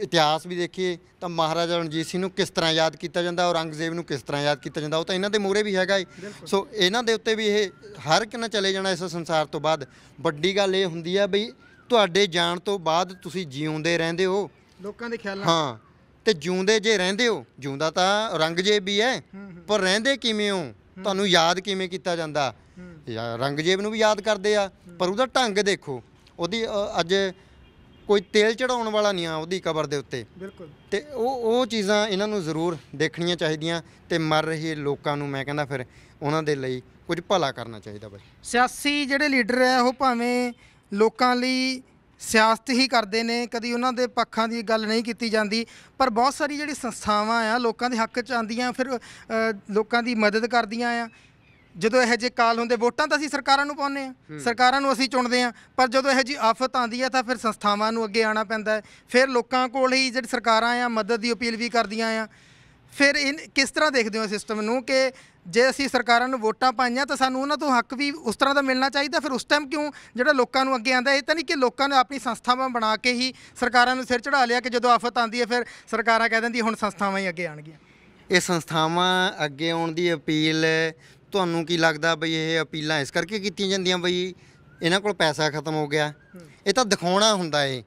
ਇਤਿਹਾਸ ਵੀ ਦੇਖੀਏ ਤਾਂ ਮਹਾਰਾਜਾ ਰਣਜੀਤ ਸਿੰਘ ਨੂੰ ਕਿਸ ਤਰ੍ਹਾਂ ਯਾਦ ਕੀਤਾ ਜਾਂਦਾ ਔਰੰਗਜ਼ੇਬ ਨੂੰ ਕਿਸ ਤਰ੍ਹਾਂ ਯਾਦ ਕੀਤਾ ਜਾਂਦਾ ਉਹ ਤਾਂ ਇਹਨਾਂ ਦੇ ਮੂਰੇ ਵੀ ਹੈਗਾ ਏ ਸੋ ਇਹਨਾਂ ਦੇ ਉੱਤੇ ਵੀ ਇਹ ਹਰ ਇੱਕ ਨੇ ਚਲੇ ਜਾਣਾ ਇਸ ਸੰਸਾਰ ਤੋਂ ਬਾਅਦ ਵੱਡੀ ਗੱਲ ਇਹ ਹੁੰਦੀ ਆ ਬਈ ਤੁਹਾਡੇ ਜਾਣ ਤੋਂ ਬਾਅਦ ਤੁਸੀਂ ਜਿਉਂਦੇ ਰਹਿੰਦੇ ਹੋ ਲੋਕਾਂ ਦੇ ਖਿਆਲਾਂ ਹਾਂ ਤੇ ਜਿਉਂਦੇ ਜੇ ਰਹਿੰਦੇ ਹੋ ਜਿਉਂਦਾ ਤਾਂ ਔਰੰਗਜ਼ੇਬ ਵੀ ਹੈ ਪਰ ਰਹਿੰਦੇ ਕਿਵੇਂ ਹੋ ਤੁਹਾਨੂੰ ਯਾਦ ਕਿਵੇਂ ਕੀਤਾ ਜਾਂਦਾ ਯਾ ਨੂੰ ਵੀ ਯਾਦ ਕਰਦੇ ਆ ਪਰ ਉਹਦਾ ਢੰਗ ਦੇਖੋ ਉਹਦੀ ਅੱਜ ਕੋਈ ਤੇਲ ਚੜਾਉਣ ਵਾਲਾ ਨਹੀਂ ਆ ਉਹਦੀ ਕਬਰ ਦੇ ਉੱਤੇ ਬਿਲਕੁਲ ਤੇ ਉਹ ਉਹ ਚੀਜ਼ਾਂ ਇਹਨਾਂ ਨੂੰ ਜ਼ਰੂਰ ਦੇਖਣੀਆਂ ਚਾਹੀਦੀਆਂ ਤੇ ਮਰ ਰਹੇ ਲੋਕਾਂ ਨੂੰ ਮੈਂ ਕਹਿੰਦਾ ਫਿਰ ਉਹਨਾਂ ਦੇ ਲਈ ਕੁਝ ਭਲਾ ਕਰਨਾ ਚਾਹੀਦਾ ਬਈ ਸਿਆਸੀ ਜਿਹੜੇ ਲੀਡਰ ਆ ਉਹ ਭਾਵੇਂ ਲੋਕਾਂ ਲਈ ਸਿਆਸਤ ਹੀ ਕਰਦੇ ਨੇ ਕਦੀ ਉਹਨਾਂ ਦੇ ਪੱਖਾਂ ਦੀ ਗੱਲ ਨਹੀਂ ਕੀਤੀ ਜਾਂਦੀ ਪਰ ਬਹੁਤ ਸਾਰੀ ਜਿਹੜੀ ਸੰਸਥਾਵਾਂ ਆ ਲੋਕਾਂ ਦੇ ਹੱਕ 'ਚ ਆਂਦੀਆਂ ਫਿਰ ਲੋਕਾਂ ਦੀ ਮਦਦ ਕਰਦੀਆਂ ਆ ਜਦੋਂ ਇਹ ਜੇ ਕਾਲ ਹੁੰਦੇ ਵੋਟਾਂ ਤਾਂ ਅਸੀਂ ਸਰਕਾਰਾਂ ਨੂੰ ਪਾਉਂਦੇ ਆ ਸਰਕਾਰਾਂ ਨੂੰ ਅਸੀਂ ਚੁਣਦੇ ਆ ਪਰ ਜਦੋਂ ਇਹ ਜੀ ਆਫਤ ਆਂਦੀ ਆ ਤਾਂ ਫਿਰ ਸੰਸਥਾਵਾਂ ਨੂੰ ਅੱਗੇ ਆਉਣਾ ਪੈਂਦਾ ਹੈ ਫਿਰ ਲੋਕਾਂ ਕੋਲ ਹੀ ਜਿਹੜੀ ਸਰਕਾਰਾਂ ਆ ਮਦਦ ਦੀ ਅਪੀਲ ਵੀ ਕਰਦੀਆਂ ਆ ਫਿਰ ਇਹ ਕਿਸ ਤਰ੍ਹਾਂ ਦੇਖਦੇ ਹੋ ਸਿਸਟਮ ਨੂੰ ਕਿ ਜੇ ਅਸੀਂ ਸਰਕਾਰਾਂ ਨੂੰ ਵੋਟਾਂ ਪਾਈਆਂ ਤਾਂ ਸਾਨੂੰ ਉਹਨਾਂ ਤੋਂ ਹੱਕ ਵੀ ਉਸ ਤਰ੍ਹਾਂ ਦਾ ਮਿਲਣਾ ਚਾਹੀਦਾ ਫਿਰ ਉਸ ਟਾਈਮ ਕਿਉਂ ਜਿਹੜਾ ਲੋਕਾਂ ਨੂੰ ਅੱਗੇ ਆਂਦਾ ਇਹ ਤਾਂ ਨਹੀਂ ਕਿ ਲੋਕਾਂ ਨੇ ਆਪਣੀ ਸੰਸਥਾਵਾਂ ਬਣਾ ਕੇ ਹੀ ਸਰਕਾਰਾਂ ਨੂੰ ਸਿਰ ਚੜਾ ਲਿਆ ਕਿ ਜਦੋਂ ਆਫਤ ਆਂਦੀ ਹੈ ਫਿਰ ਸਰਕਾਰਾਂ ਕਹਿ ਦਿੰਦੀ ਹੁਣ ਸੰਸਥਾਵਾਂ ਹੀ ਅੱਗੇ ਆਣਗੀਆਂ ਇਹ ਸੰਸਥਾਵਾਂ ਅੱਗੇ ਆਉਣ ਦੀ ਅਪੀਲ ਤੁਹਾਨੂੰ ਕੀ ਲੱਗਦਾ ਬਈ ਇਹ ਅਪੀਲਾਂ ਇਸ ਕਰਕੇ ਕੀਤੀਆਂ ਜਾਂਦੀਆਂ ਬਈ ਇਹਨਾਂ ਕੋਲ ਪੈਸਾ ਖਤਮ ਹੋ ਗਿਆ ਇਹ ਤਾਂ ਦਿਖਾਉਣਾ ਹੁੰਦਾ ਏ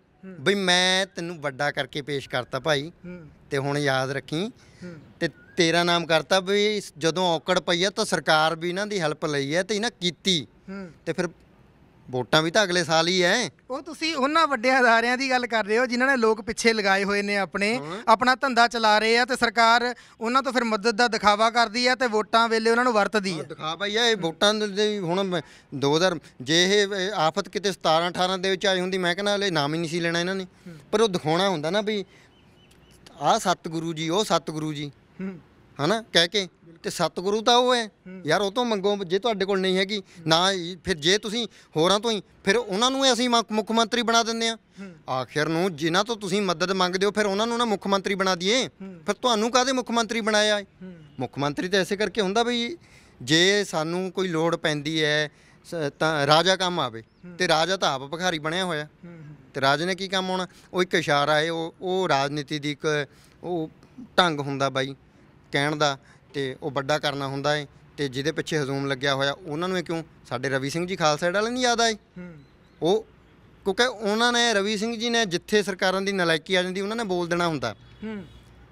ਬਈ ਮੈਂ ਤੈਨੂੰ ਵੱਡਾ ਕਰਕੇ ਪੇਸ਼ ਕਰਤਾ ਭਾਈ ਤੇ ਹੁਣ ਯਾਦ ਰੱਖੀ ਤੇ ਤੇਰਾ ਨਾਮ ਕਰਤਾ ਬਈ ਜਦੋਂ ਔਕੜ ਪਈ ਆ ਤਾਂ ਸਰਕਾਰ ਵੀ ਇਹਨਾਂ ਦੀ ਹੈਲਪ ਲਈ ਹੈ ਤੇ ਇਹਨਾਂ ਕੀਤੀ ਤੇ ਫਿਰ ਵੋਟਾਂ ਵੀ ਤਾਂ ਅਗਲੇ ਸਾਲ ਹੀ ਐ ਉਹ ਤੁਸੀਂ ਉਹਨਾਂ ਵੱਡੇ ਅਦਾਰਿਆਂ ਦੀ ਗੱਲ ਕਰ ਰਹੇ ਹੋ ਜਿਨ੍ਹਾਂ ਨੇ ਲੋਕ ਪਿੱਛੇ ਲਗਾਏ ਹੋਏ ਨੇ ਆਪਣੇ ਆਪਣਾ ਧੰਦਾ ਚਲਾ ਰਹੇ ਆ ਤੇ ਸਰਕਾਰ ਉਹਨਾਂ ਤੋਂ ਫਿਰ ਮਦਦ ਦਾ ਦਿਖਾਵਾ ਕਰਦੀ ਆ ਤੇ ਵੋਟਾਂ ਵੇਲੇ ਉਹਨਾਂ ਨੂੰ ਵਰਤਦੀ ਆ ਦਿਖਾਵਾ ਹੀ ਆ ਇਹ ਵੋਟਾਂ ਦੇ ਹੁਣ 2000 ਜੇ ਇਹ ਆਫਤ ਕਿਤੇ 17 18 ਦੇ ਵਿੱਚ ਆਈ ਹੁੰਦੀ ਮੈਂ ਕਹਿੰਦਾ ਹਲੇ ਨਾਮ ਹੀ ਨਹੀਂ ਸੀ ਲੈਣਾ ਇਹਨਾਂ ਨੇ ਪਰ ਉਹ ਦਿਖਾਉਣਾ ਹੁੰਦਾ ਨਾ ਵੀ ਆਹ ਸਤਿਗੁਰੂ ਜੀ ਉਹ ਸਤਿਗੁਰੂ ਜੀ ਹਨਾ ਕਹਿ ਕੇ ਤੇ ਸਤਿਗੁਰੂ ਤਾਂ ਉਹ ਹੈ ਯਾਰ ਉਹ ਤੋਂ ਮੰਗੋ ਜੇ ਤੁਹਾਡੇ ਕੋਲ ਨਹੀਂ ਹੈਗੀ ਨਾ ਫਿਰ ਜੇ ਤੁਸੀਂ ਹੋਰਾਂ ਤੋਂ ਹੀ ਫਿਰ ਉਹਨਾਂ ਨੂੰ ਅਸੀਂ ਮੁੱਖ ਮੰਤਰੀ ਬਣਾ ਦਿੰਦੇ ਆ ਆਖਿਰ ਨੂੰ ਜਿਨ੍ਹਾਂ ਤੋਂ ਤੁਸੀਂ ਮਦਦ ਮੰਗਦੇ ਹੋ ਫਿਰ ਉਹਨਾਂ ਨੂੰ ਨਾ ਮੁੱਖ ਮੰਤਰੀ ਬਣਾ ਦਈਏ ਫਿਰ ਤੁਹਾਨੂੰ ਕਾਦੇ ਮੁੱਖ ਮੰਤਰੀ ਬਣਾਇਆ ਮੁੱਖ ਮੰਤਰੀ ਤਾਂ ਐਸੇ ਕਰਕੇ ਹੁੰਦਾ ਬਈ ਜੇ ਸਾਨੂੰ ਕੋਈ ਲੋੜ ਪੈਂਦੀ ਹੈ ਤਾਂ ਰਾਜਾ ਕੰਮ ਆਵੇ ਤੇ ਰਾਜਾ ਤਾਂ ਆਪ ਭਖਾਰੀ ਬਣਿਆ ਹੋਇਆ ਤੇ ਰਾਜ ਨੇ ਕੀ ਕੰਮ ਹੋਣਾ ਉਹ ਇੱਕ ਇਸ਼ਾਰਾ ਹੈ ਉਹ ਉਹ ਰਾਜਨੀਤੀ ਦੀ ਇੱਕ ਉਹ ਢੰਗ ਹੁੰਦਾ ਬਾਈ ਕਹਿਣ ਦਾ ਤੇ ਉਹ ਵੱਡਾ ਕਰਨਾ ਹੁੰਦਾ ਏ ਤੇ ਜਿਹਦੇ ਪਿੱਛੇ ਹਜ਼ੂਮ ਲੱਗਿਆ ਹੋਇਆ ਉਹਨਾਂ ਨੂੰ ਇਹ ਕਿਉਂ ਸਾਡੇ ਰਵੀ ਸਿੰਘ ਜੀ ਖਾਲਸਾ ਏਡ ਵਾਲੇ ਨਹੀਂ ਯਾਦ ਆਏ ਉਹ ਕਿਉਂਕਿ ਉਹਨਾਂ ਨੇ ਰਵੀ ਸਿੰਘ ਜੀ ਨੇ ਜਿੱਥੇ ਸਰਕਾਰਾਂ ਦੀ ਨਲਾਇਕੀ ਆ ਜਾਂਦੀ ਉਹਨਾਂ ਨੇ ਬੋਲ ਦੇਣਾ ਹੁੰਦਾ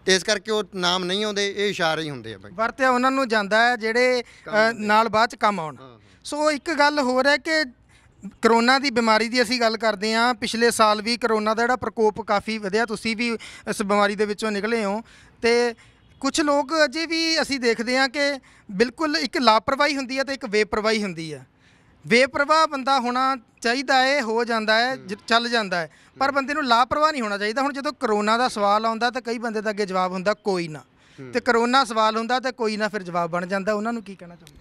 ਤੇ ਇਸ ਕਰਕੇ ਉਹ ਨਾਮ ਨਹੀਂ ਆਉਂਦੇ ਇਹ ਇਸ਼ਾਰੇ ਹੀ ਹੁੰਦੇ ਆ ਬਾਈ ਵਰਤਿਆ ਉਹਨਾਂ ਨੂੰ ਜਾਂਦਾ ਹੈ ਜਿਹੜੇ ਨਾਲ ਬਾਅਦ ਚ ਕੰਮ ਆਉਣ ਸੋ ਇੱਕ ਗੱਲ ਹੋਰ ਹੈ ਕਿ ਕਰੋਨਾ ਦੀ ਬਿਮਾਰੀ ਦੀ ਅਸੀਂ ਗੱਲ ਕਰਦੇ ਆ ਪਿਛਲੇ ਸਾਲ ਵੀ ਕਰੋਨਾ ਦਾ ਜਿਹੜਾ ਪ੍ਰਕੋਪ ਕਾਫੀ ਵਧਿਆ ਤੁਸੀਂ ਵੀ ਇਸ ਬਿਮਾਰੀ ਦੇ ਵਿੱਚੋਂ ਨਿਕਲੇ ਹੋ ਤੇ ਕੁਝ ਲੋਕ ਅਜੇ ਵੀ ਅਸੀਂ ਦੇਖਦੇ ਹਾਂ ਕਿ ਬਿਲਕੁਲ ਇੱਕ ਲਾਪਰਵਾਹੀ ਹੁੰਦੀ ਹੈ ਤੇ ਇੱਕ ਬੇਪਰਵਾਹੀ ਹੁੰਦੀ ਹੈ ਬੇਪਰਵਾਹ ਬੰਦਾ ਹੋਣਾ ਚਾਹੀਦਾ ਹੈ ਹੋ ਜਾਂਦਾ ਹੈ ਚੱਲ ਜਾਂਦਾ ਹੈ ਪਰ ਬੰਦੇ ਨੂੰ ਲਾਪਰਵਾਹ ਨਹੀਂ ਹੋਣਾ ਚਾਹੀਦਾ ਹੁਣ ਜਦੋਂ ਕਰੋਨਾ ਦਾ ਸਵਾਲ ਆਉਂਦਾ ਤਾਂ ਕਈ ਬੰਦੇ ਦਾ ਅੱਗੇ ਜਵਾਬ ਹੁੰਦਾ ਕੋਈ ਨਾ ਤੇ ਕਰੋਨਾ ਸਵਾਲ ਹੁੰਦਾ ਤਾਂ ਕੋਈ ਨਾ ਫਿਰ ਜਵਾਬ ਬਣ ਜਾਂਦਾ ਉਹਨਾਂ ਨੂੰ ਕੀ ਕਹਿਣਾ ਚਾਹੁੰਦੇ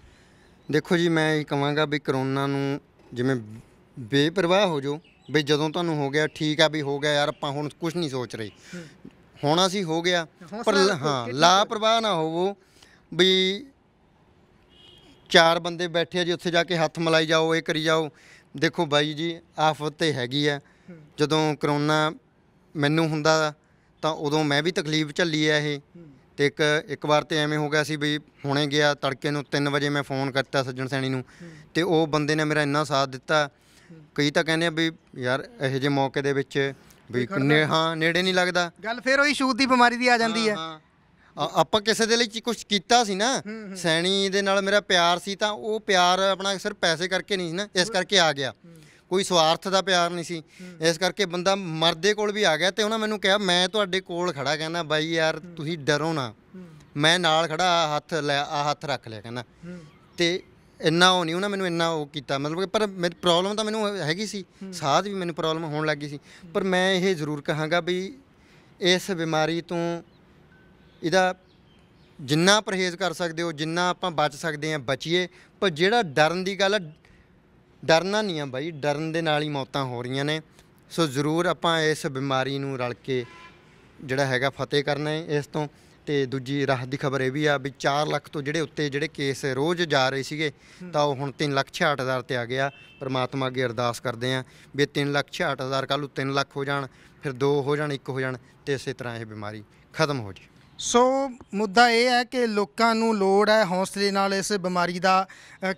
ਦੇਖੋ ਜੀ ਮੈਂ ਇਹ ਕਹਾਂਗਾ ਵੀ ਕਰੋਨਾ ਨੂੰ ਜਿਵੇਂ ਬੇਪਰਵਾਹ ਹੋ ਜਾਓ ਵੀ ਜਦੋਂ ਤੁਹਾਨੂੰ ਹੋ ਗਿਆ ਠੀਕ ਆ ਵੀ ਹੋ ਗਿਆ ਯਾਰ ਆਪਾਂ ਹੁਣ ਕੁਝ ਨਹੀਂ ਸੋਚ ਰਹੇ ਹੋਣਾ ਸੀ ਹੋ ਗਿਆ ਪਰ ਹਾਂ ਲਾਪਰਵਾਹ ਨਾ ਹੋਵੋ ਵੀ ਚਾਰ ਬੰਦੇ ਬੈਠੇ ਆ ਜੀ ਉੱਥੇ ਜਾ ਕੇ ਹੱਥ ਮਲਾਈ ਜਾਓ ਇਹ ਕਰੀ ਜਾਓ ਦੇਖੋ ਬਾਈ ਜੀ ਆਫਤ ਤੇ ਹੈਗੀ ਆ ਜਦੋਂ ਕਰੋਨਾ ਮੈਨੂੰ ਹੁੰਦਾ ਤਾਂ ਉਦੋਂ ਮੈਂ ਵੀ ਤਕਲੀਫ ਝੱਲੀ ਆ ਇਹ ਤੇ ਇੱਕ ਇੱਕ ਵਾਰ ਤੇ ਐਵੇਂ ਹੋ ਗਿਆ ਸੀ ਵੀ ਹੁਣੇ ਗਿਆ ਤੜਕੇ ਨੂੰ 3 ਵਜੇ ਮੈਂ ਫੋਨ ਕਰਤਾ ਸੱਜਣ ਸੈਣੀ ਨੂੰ ਤੇ ਉਹ ਬੰਦੇ ਨੇ ਮੇਰਾ ਇੰਨਾ ਸਾਥ ਦਿੱਤਾ ਕਈ ਤਾਂ ਕਹਿੰਦੇ ਆ ਵੀ ਯਾਰ ਇਹੋ ਜਿਹੇ ਮੌਕੇ ਦੇ ਵਿੱਚ ਵੀ ਕਿੰਨੇ ਹਾਂ ਨੇੜੇ ਨਹੀਂ ਲੱਗਦਾ ਗੱਲ ਫੇਰ ਉਹੀ ਸ਼ੂਤ ਦੀ ਬਿਮਾਰੀ ਦੀ ਆ ਜਾਂਦੀ ਹੈ ਆਪਾਂ ਕਿਸੇ ਦੇ ਲਈ ਕੁਝ ਕੀਤਾ ਸੀ ਨਾ ਸੈਣੀ ਦੇ ਨਾਲ ਮੇਰਾ ਪਿਆਰ ਸੀ ਤਾਂ ਉਹ ਪਿਆਰ ਆਪਣਾ ਸਿਰਫ ਪੈਸੇ ਕਰਕੇ ਨਹੀਂ ਸੀ ਨਾ ਇਸ ਕਰਕੇ ਆ ਗਿਆ ਕੋਈ ਸਵਾਰਥ ਦਾ ਪਿਆਰ ਨਹੀਂ ਸੀ ਇਸ ਕਰਕੇ ਬੰਦਾ ਮਰਦੇ ਕੋਲ ਵੀ ਆ ਗਿਆ ਤੇ ਉਹਨਾਂ ਮੈਨੂੰ ਕਿਹਾ ਮੈਂ ਤੁਹਾਡੇ ਕੋਲ ਖੜਾ ਕਹਿੰਦਾ ਬਾਈ ਯਾਰ ਤੁਸੀਂ ਡਰੋ ਨਾ ਮੈਂ ਨਾਲ ਖੜਾ ਹੱਥ ਲੈ ਆ ਹੱਥ ਰੱਖ ਲਿਆ ਕਹਿੰਦਾ ਤੇ ਇੰਨਾ ਉਹ ਨਹੀਂ ਉਹਨਾਂ ਮੈਨੂੰ ਇੰਨਾ ਉਹ ਕੀਤਾ ਮਤਲਬ ਕਿ ਪਰ ਮੇਰੀ ਪ੍ਰੋਬਲਮ ਤਾਂ ਮੈਨੂੰ ਹੈਗੀ ਸੀ ਸਾਹ ਦੀ ਵੀ ਮੈਨੂੰ ਪ੍ਰੋਬਲਮ ਹੋਣ ਲੱਗੀ ਸੀ ਪਰ ਮੈਂ ਇਹ ਜ਼ਰੂਰ ਕਹਾਂਗਾ ਵੀ ਇਸ ਬਿਮਾਰੀ ਤੋਂ ਇਹਦਾ ਜਿੰਨਾ ਪਰਹੇਜ਼ ਕਰ ਸਕਦੇ ਹੋ ਜਿੰਨਾ ਆਪਾਂ ਬਚ ਸਕਦੇ ਆ ਬਚੀਏ ਪਰ ਜਿਹੜਾ ਡਰਨ ਦੀ ਗੱਲ ਡਰਨਾ ਨਹੀਂ ਆ ਬਾਈ ਡਰਨ ਦੇ ਨਾਲ ਹੀ ਮੌਤਾਂ ਹੋ ਰਹੀਆਂ ਨੇ ਸੋ ਜ਼ਰੂਰ ਆਪਾਂ ਇਸ ਬਿਮਾਰੀ ਨੂੰ ਰਲ ਕੇ ਜਿਹੜਾ ਹੈਗਾ ਫਤਿਹ ਕਰਨਾ ਹੈ ਇਸ ਤੋਂ ਤੇ ਦੂਜੀ ਰਾਹਤ ਦੀ ਖਬਰ ਇਹ ਵੀ ਆ ਵੀ 4 ਲੱਖ ਤੋਂ ਜਿਹੜੇ ਉੱਤੇ ਜਿਹੜੇ ਕੇਸ ਰੋਜ਼ ਜਾ ਰਹੇ ਸੀਗੇ ਤਾਂ ਉਹ ਹੁਣ 3 ਲੱਖ 66000 ਤੇ ਆ ਗਿਆ ਪਰਮਾਤਮਾ ਅੱਗੇ ਅਰਦਾਸ ਕਰਦੇ ਆ ਵੀ 3 ਲੱਖ 66000 ਕੱਲ ਨੂੰ 3 ਲੱਖ ਹੋ ਜਾਣ ਫਿਰ 2 ਹੋ ਜਾਣ 1 ਹੋ ਜਾਣ ਤੇ ਇਸੇ ਤਰ੍ਹਾਂ ਇਹ ਬਿਮਾਰੀ ਖਤਮ ਹੋ ਜੇ ਸੋ ਮੁੱਦਾ ਇਹ ਹੈ ਕਿ ਲੋਕਾਂ ਨੂੰ ਲੋੜ ਹੈ ਹੌਸਲੇ ਨਾਲ ਇਸ ਬਿਮਾਰੀ ਦਾ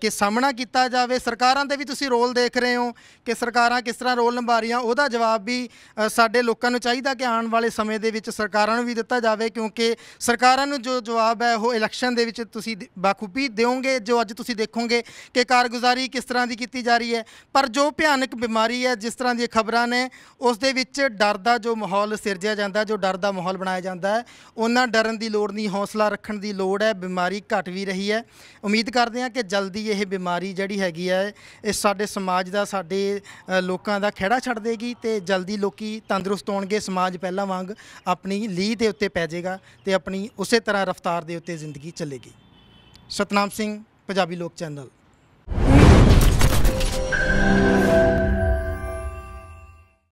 ਕਿ ਸਾਹਮਣਾ ਕੀਤਾ ਜਾਵੇ ਸਰਕਾਰਾਂ ਦੇ ਵੀ ਤੁਸੀਂ ਰੋਲ ਦੇਖ ਰਹੇ ਹੋ ਕਿ ਸਰਕਾਰਾਂ ਕਿਸ ਤਰ੍ਹਾਂ ਰੋਲ ਨਿਭਾ ਰਹੀਆਂ ਉਹਦਾ ਜਵਾਬ ਵੀ ਸਾਡੇ ਲੋਕਾਂ ਨੂੰ ਚਾਹੀਦਾ ਕਿ ਆਉਣ ਵਾਲੇ ਸਮੇਂ ਦੇ ਵਿੱਚ ਸਰਕਾਰਾਂ ਨੂੰ ਵੀ ਦਿੱਤਾ ਜਾਵੇ ਕਿਉਂਕਿ ਸਰਕਾਰਾਂ ਨੂੰ ਜੋ ਜਵਾਬ ਹੈ ਉਹ ਇਲੈਕਸ਼ਨ ਦੇ ਵਿੱਚ ਤੁਸੀਂ ਬਾਖੂਬੀ ਦਿਓਗੇ ਜੋ ਅੱਜ ਤੁਸੀਂ ਦੇਖੋਗੇ ਕਿ ਕਾਰਗੁਜ਼ਾਰੀ ਕਿਸ ਤਰ੍ਹਾਂ ਦੀ ਕੀਤੀ ਜਾ ਰਹੀ ਹੈ ਪਰ ਜੋ ਭਿਆਨਕ ਬਿਮਾਰੀ ਹੈ ਜਿਸ ਤਰ੍ਹਾਂ ਦੀਆਂ ਖਬਰਾਂ ਨੇ ਉਸ ਦੇ ਵਿੱਚ ਡਰ ਦਾ ਜੋ ਮਾਹੌਲ ਸਿਰਜਿਆ ਜਾਂਦਾ ਜੋ ਡਰ ਦਾ ਮਾਹੌਲ ਬਣਾਇਆ ਜਾਂਦਾ ਹੈ ਉਹਨਾਂ ਡਰਨ ਦੀ ਲੋੜ ਨਹੀਂ ਹੌਸਲਾ ਰੱਖਣ ਦੀ ਲੋੜ ਹੈ ਬਿਮਾਰੀ ਘਟ ਵੀ ਰਹੀ ਹੈ ਉਮੀਦ ਕਰਦੇ ਹਾਂ ਕਿ ਜਲਦੀ ਇਹ ਬਿਮਾਰੀ ਜਿਹੜੀ ਹੈਗੀ ਹੈ ਇਹ ਸਾਡੇ ਸਮਾਜ ਦਾ ਸਾਡੇ ਲੋਕਾਂ ਦਾ ਖਿਹੜਾ ਛੱਡ ਦੇਗੀ ਤੇ ਜਲਦੀ ਲੋਕੀ ਤੰਦਰੁਸਤ ਹੋਣਗੇ ਸਮਾਜ ਪਹਿਲਾਂ ਵਾਂਗ ਆਪਣੀ ਲੀਹ ਦੇ ਉੱਤੇ ਪੈ ਜਾਏਗਾ ਤੇ ਆਪਣੀ ਉਸੇ ਤਰ੍ਹਾਂ ਰਫ਼ਤਾਰ ਦੇ ਉੱਤੇ ਜ਼ਿੰਦਗੀ ਚੱਲੇਗੀ ਸਤਨਾਮ ਸਿੰਘ ਪੰਜਾਬੀ ਲੋਕ ਚੈਨਲ